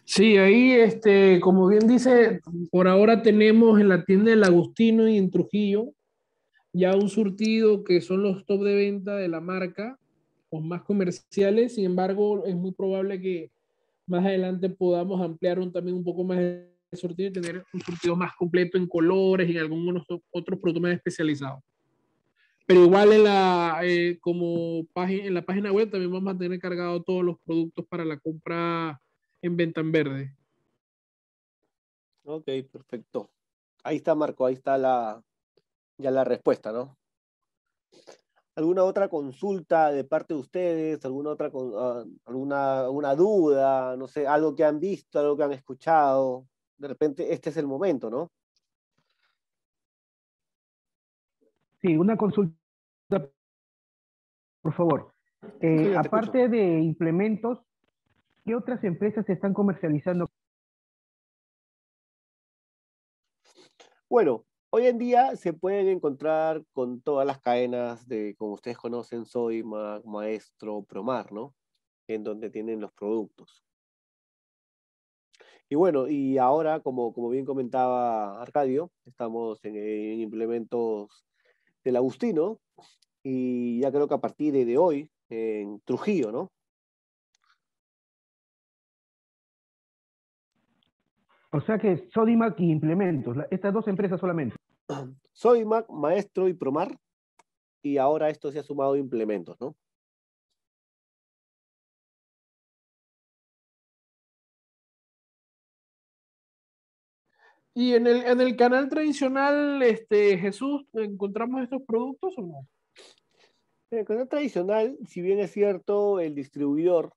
S1: Sí, ahí, este, como bien dice, por ahora tenemos en la tienda del Agustino y en Trujillo ya un surtido que son los top de venta de la marca, los más comerciales, sin embargo, es muy probable que más adelante podamos ampliar un, también un poco más el surtido y tener un surtido más completo en colores y en algunos otros productos más especializados. Pero igual en la, eh, en la página web también vamos a tener cargados todos los productos para la compra en venta en verde.
S2: Ok, perfecto. Ahí está Marco, ahí está la, ya la respuesta, ¿no? ¿Alguna otra consulta de parte de ustedes? ¿Alguna otra ah, alguna, una duda? No sé, algo que han visto, algo que han escuchado. De repente este es el momento, ¿no?
S3: Sí, una consulta, por favor. Eh, aparte de implementos, ¿qué otras empresas están comercializando?
S2: Bueno, hoy en día se pueden encontrar con todas las cadenas de, como ustedes conocen, Soy, Maestro, Promar, ¿no? En donde tienen los productos. Y bueno, y ahora, como, como bien comentaba Arcadio, estamos en implementos del Agustino, y ya creo que a partir de, hoy, en Trujillo, ¿no?
S3: O sea que Sodimac y Implementos, estas dos empresas solamente.
S2: Sodimac, Maestro y Promar, y ahora esto se ha sumado a Implementos, ¿no?
S1: ¿Y en el, canal tradicional, este, Jesús, encontramos estos productos o no? En el canal tradicional,
S2: si bien es cierto, el distribuidor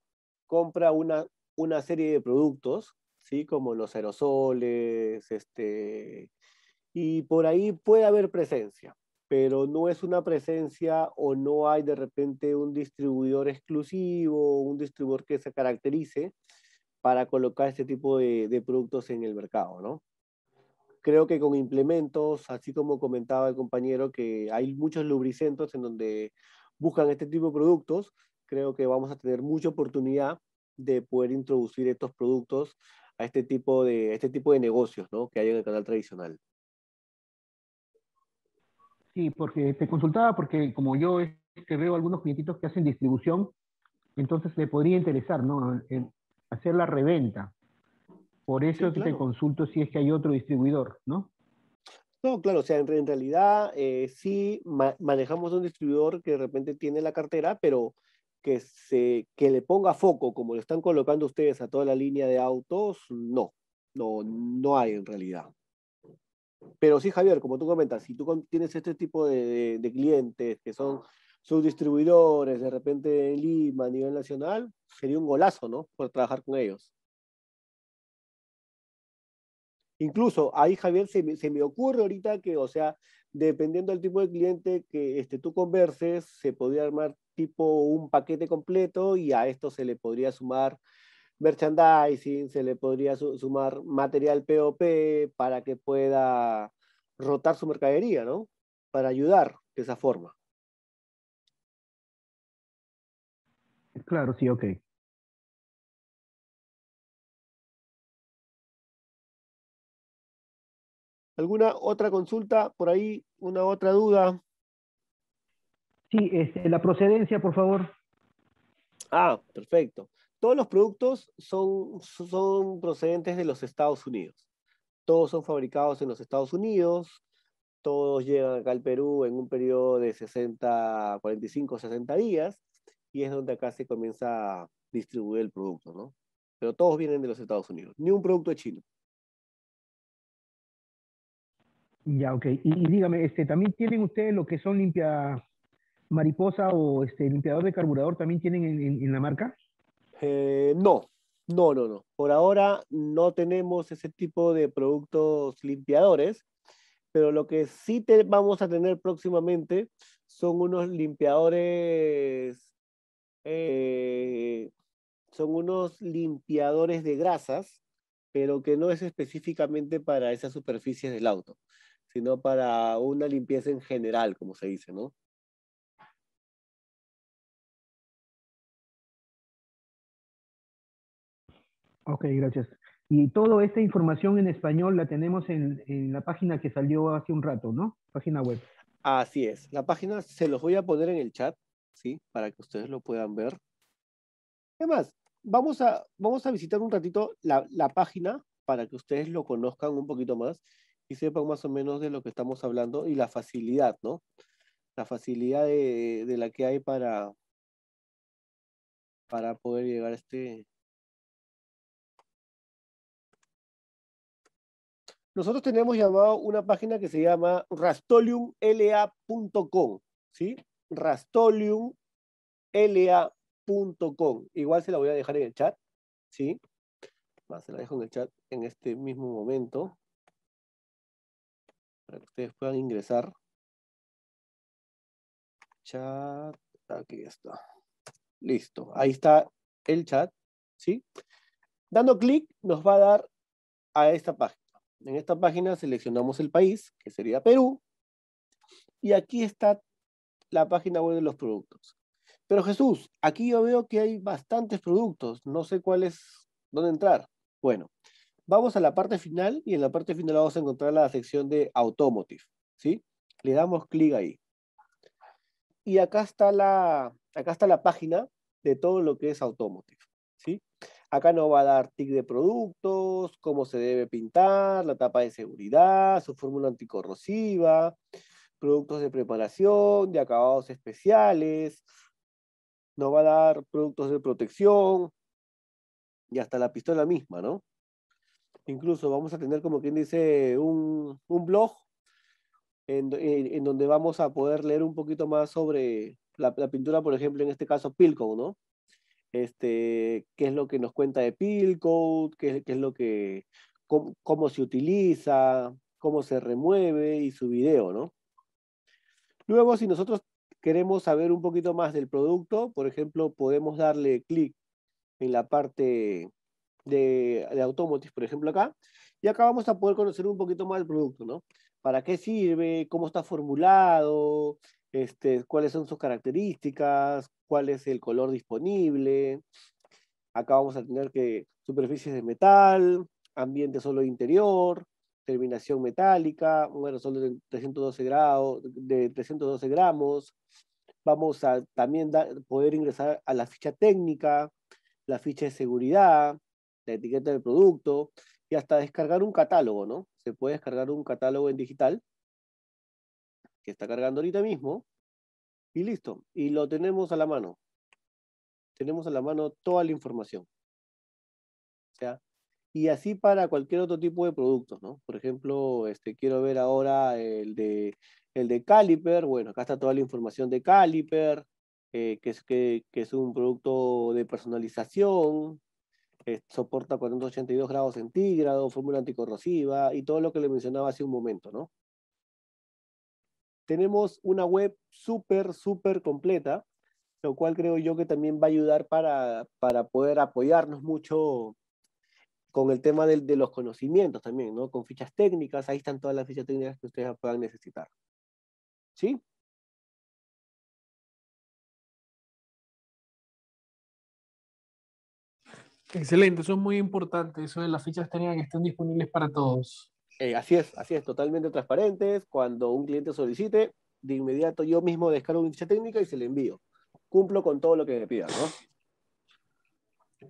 S2: compra una, una serie de productos, ¿sí? como los aerosoles, este, y por ahí puede haber presencia, pero no es una presencia o no hay de repente un distribuidor exclusivo, un distribuidor que se caracterice para colocar este tipo de, de productos en el mercado, ¿no? creo que con implementos, así como comentaba el compañero, que hay muchos lubricentos en donde buscan este tipo de productos, creo que vamos a tener mucha oportunidad de poder introducir estos productos a este tipo de, este tipo de negocios ¿no? que hay en el canal tradicional.
S3: Sí, porque te consultaba, porque como yo veo algunos clientitos que hacen distribución, entonces le podría interesar ¿no? hacer la reventa por eso que te consulto si es que hay otro distribuidor, ¿no?
S2: No, claro, o sea, en, realidad eh, sí manejamos un distribuidor que de repente tiene la cartera, pero que, se, que le ponga foco, como le están colocando ustedes a toda la línea de autos, no, no, no hay en realidad. Pero sí, Javier, como tú comentas, si tú tienes este tipo de, clientes que son sus distribuidores de repente en Lima, a nivel nacional, sería un golazo, ¿no? Por trabajar con ellos. Incluso ahí, Javier, se me, ocurre ahorita que, o sea, dependiendo del tipo de cliente que este, tú converses, se podría armar tipo un paquete completo y a esto se le podría sumar merchandising, se le podría sumar material POP para que pueda rotar su mercadería, ¿no? Para ayudar de esa forma. Claro, sí, ok. ¿Alguna otra consulta por ahí? ¿Una otra duda? Sí, este, la procedencia, por favor. Ah, perfecto. Todos los productos son, son procedentes de los Estados Unidos. Todos son fabricados en los Estados Unidos, todos llegan acá al Perú en un periodo de 60, 45, 60 días, y es donde acá se comienza a distribuir el producto, ¿no? Pero todos vienen de los Estados Unidos, ni un producto chino.
S3: Ya, ok. Y, dígame, este, ¿también tienen ustedes lo que son limpia mariposa o este limpiador de carburador? ¿También tienen en, en, la marca?
S2: Eh, no, no, no, no. Por ahora no tenemos ese tipo de productos limpiadores, pero lo que sí te vamos a tener próximamente son unos limpiadores, eh, son unos limpiadores de grasas, pero que no es específicamente para esas superficies del auto sino para una limpieza en general, como se dice, ¿no?
S3: Ok, gracias. Y toda esta información en español la tenemos en, la página que salió hace un rato, ¿no? Página web.
S2: Así es. La página se los voy a poner en el chat, ¿sí? Para que ustedes lo puedan ver. Además, vamos a, vamos a visitar un ratito la página para que ustedes lo conozcan un poquito más y sepan más o menos de lo que estamos hablando y la facilidad, ¿no? La facilidad de, la que hay para, para poder llegar a este... Nosotros tenemos llamado una página que se llama rastoliumla.com, ¿sí? rastoliumla.com. Igual se la voy a dejar en el chat, ¿sí? se la dejo en el chat en este mismo momento para que ustedes puedan ingresar. Chat, aquí está. Listo, ahí está el chat, ¿sí? Dando clic nos va a dar a esta página. En esta página seleccionamos el país, que sería Perú, y aquí está la página web de los productos. Pero Jesús, aquí yo veo que hay bastantes productos, no sé cuál es, dónde entrar. Bueno, vamos a la parte final y en la parte final vamos a encontrar la sección de Automotive, ¿sí? Le damos clic ahí. Y acá está la, acá está la página de todo lo que es Automotive, ¿sí? Acá nos va a dar tic de productos, cómo se debe pintar, la tapa de seguridad, su fórmula anticorrosiva, productos de preparación, de acabados especiales, nos va a dar productos de protección y hasta la pistola misma, ¿no? Incluso vamos a tener, como quien dice, un, un blog en, donde vamos a poder leer un poquito más sobre la, pintura, por ejemplo, en este caso Pilco, ¿no? Este, qué es lo que nos cuenta de Pilco, qué, qué es lo que, cómo, cómo se utiliza, cómo se remueve y su video, ¿no? Luego, si nosotros queremos saber un poquito más del producto, por ejemplo, podemos darle clic en la parte de, de Automotive, por ejemplo, acá. Y acá vamos a poder conocer un poquito más el producto, ¿no? ¿Para qué sirve? ¿Cómo está formulado? Este, ¿Cuáles son sus características? ¿Cuál es el color disponible? Acá vamos a tener que superficies de metal, ambiente solo interior, terminación metálica, bueno, aerosol de 312, grados, de 312 gramos. Vamos a también poder ingresar a la ficha técnica, la ficha de seguridad, la etiqueta del producto y hasta descargar un catálogo, ¿no? Se puede descargar un catálogo en digital que está cargando ahorita mismo y listo. Y lo tenemos a la mano. Tenemos a la mano toda la información. O sea, y así para cualquier otro tipo de productos, ¿no? Por ejemplo, este, quiero ver ahora el de, el de Caliper. Bueno, acá está toda la información de Caliper, eh, que, es, que, que, es un producto de personalización, soporta 482 grados centígrados, fórmula anticorrosiva y todo lo que le mencionaba hace un momento, ¿no? Tenemos una web súper, súper completa, lo cual creo yo que también va a ayudar para, poder apoyarnos mucho con el tema de, de, los conocimientos también, ¿no? Con fichas técnicas, ahí están todas las fichas técnicas que ustedes puedan necesitar.
S4: ¿Sí?
S1: Excelente, eso es muy importante, eso de las fichas técnicas que estén disponibles para todos.
S2: Eh, así es, así es, totalmente transparentes. Cuando un cliente solicite, de inmediato yo mismo descargo mi ficha técnica y se le envío. Cumplo con todo lo
S1: que me pidan, ¿no?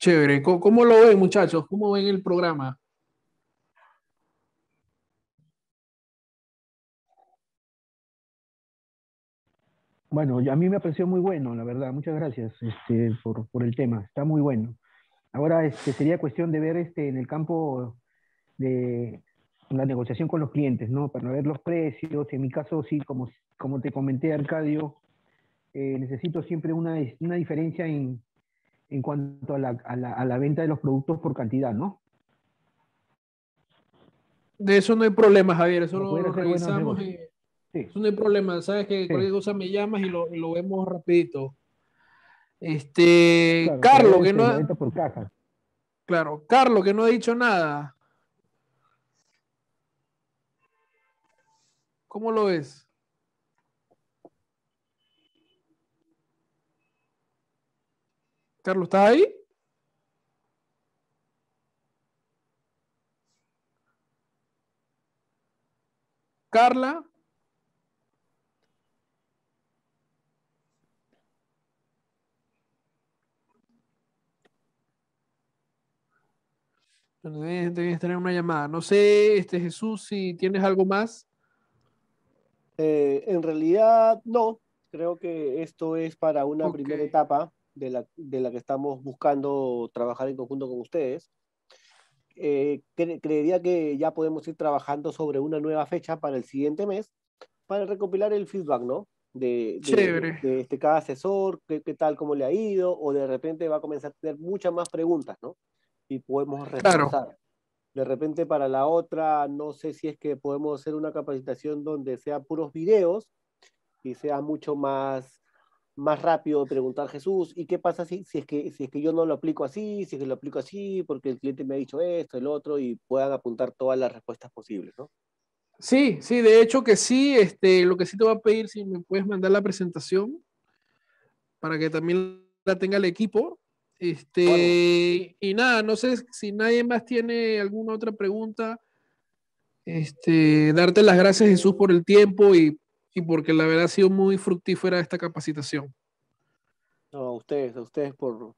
S1: Chévere, cómo lo ven muchachos? ¿Cómo ven el programa?
S3: Bueno, a mí me ha parecido muy bueno, la verdad. Muchas gracias este, por, por, el tema. Está muy bueno. Ahora este, sería cuestión de ver este, en el campo de la negociación con los clientes, ¿no? Para ver los precios. En mi caso, sí, como, como te comenté, Arcadio, eh, necesito siempre una, una diferencia en, en cuanto a la, a, la, venta de los productos por cantidad, ¿no?
S1: De eso no hay problema, Javier. Eso lo, revisamos no hay problema, sabes que cualquier cosa me llamas y lo, vemos rapidito. Este, Carlos, que no
S5: ha,
S1: Claro, Carlos, que no ha dicho nada. ¿Cómo lo ves? Carlos, está ahí? Carla. Debes, tener una llamada. No sé, este Jesús, si tienes algo más.
S2: Eh, en realidad, no. Creo que esto es para una primera etapa de la, que estamos buscando trabajar en conjunto con ustedes. Eh, creería que ya podemos ir trabajando sobre una nueva fecha para el siguiente mes para recopilar el feedback, ¿no? De, este, cada asesor, qué tal, cómo le ha ido, o de repente va a comenzar a tener muchas más preguntas, ¿no? y podemos reforzar. De repente para la otra, no sé si es que podemos hacer una capacitación donde sea puros videos y sea mucho más, más rápido preguntar Jesús, ¿y qué pasa si, si, es que, si es que yo no lo aplico así, si es que lo aplico así, porque el cliente me ha dicho esto, el otro, y puedan apuntar todas las respuestas posibles, ¿no?
S1: Sí, sí, de hecho que sí, este, lo que sí te voy a pedir, si me puedes mandar la presentación, para que también la tenga el equipo, este, y nada, no sé si nadie más tiene alguna otra pregunta. Este, darte las gracias, Jesús, por el tiempo y, porque la verdad ha sido muy fructífera esta capacitación.
S2: a ustedes, a ustedes por,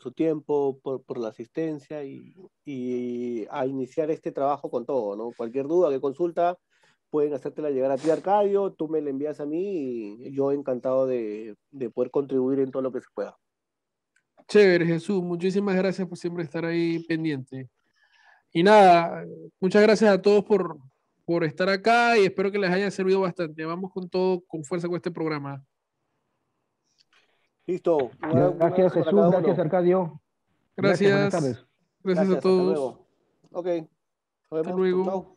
S2: su tiempo, por, la asistencia y, a iniciar este trabajo con todo, Cualquier duda que consulta, pueden hacértela llegar a ti, Arcadio, tú me la envías a mí y yo encantado de poder contribuir en todo lo que se pueda.
S1: Chévere, Jesús. Muchísimas gracias por siempre estar ahí pendiente. Y nada, muchas gracias a todos por, estar acá y espero que les haya servido bastante. Vamos con todo, con fuerza con este programa.
S2: Listo.
S3: gracias, Jesús. Gracias, Arcadio. Gracias. Gracias, gracias a todos.
S2: vemos. Hasta luego.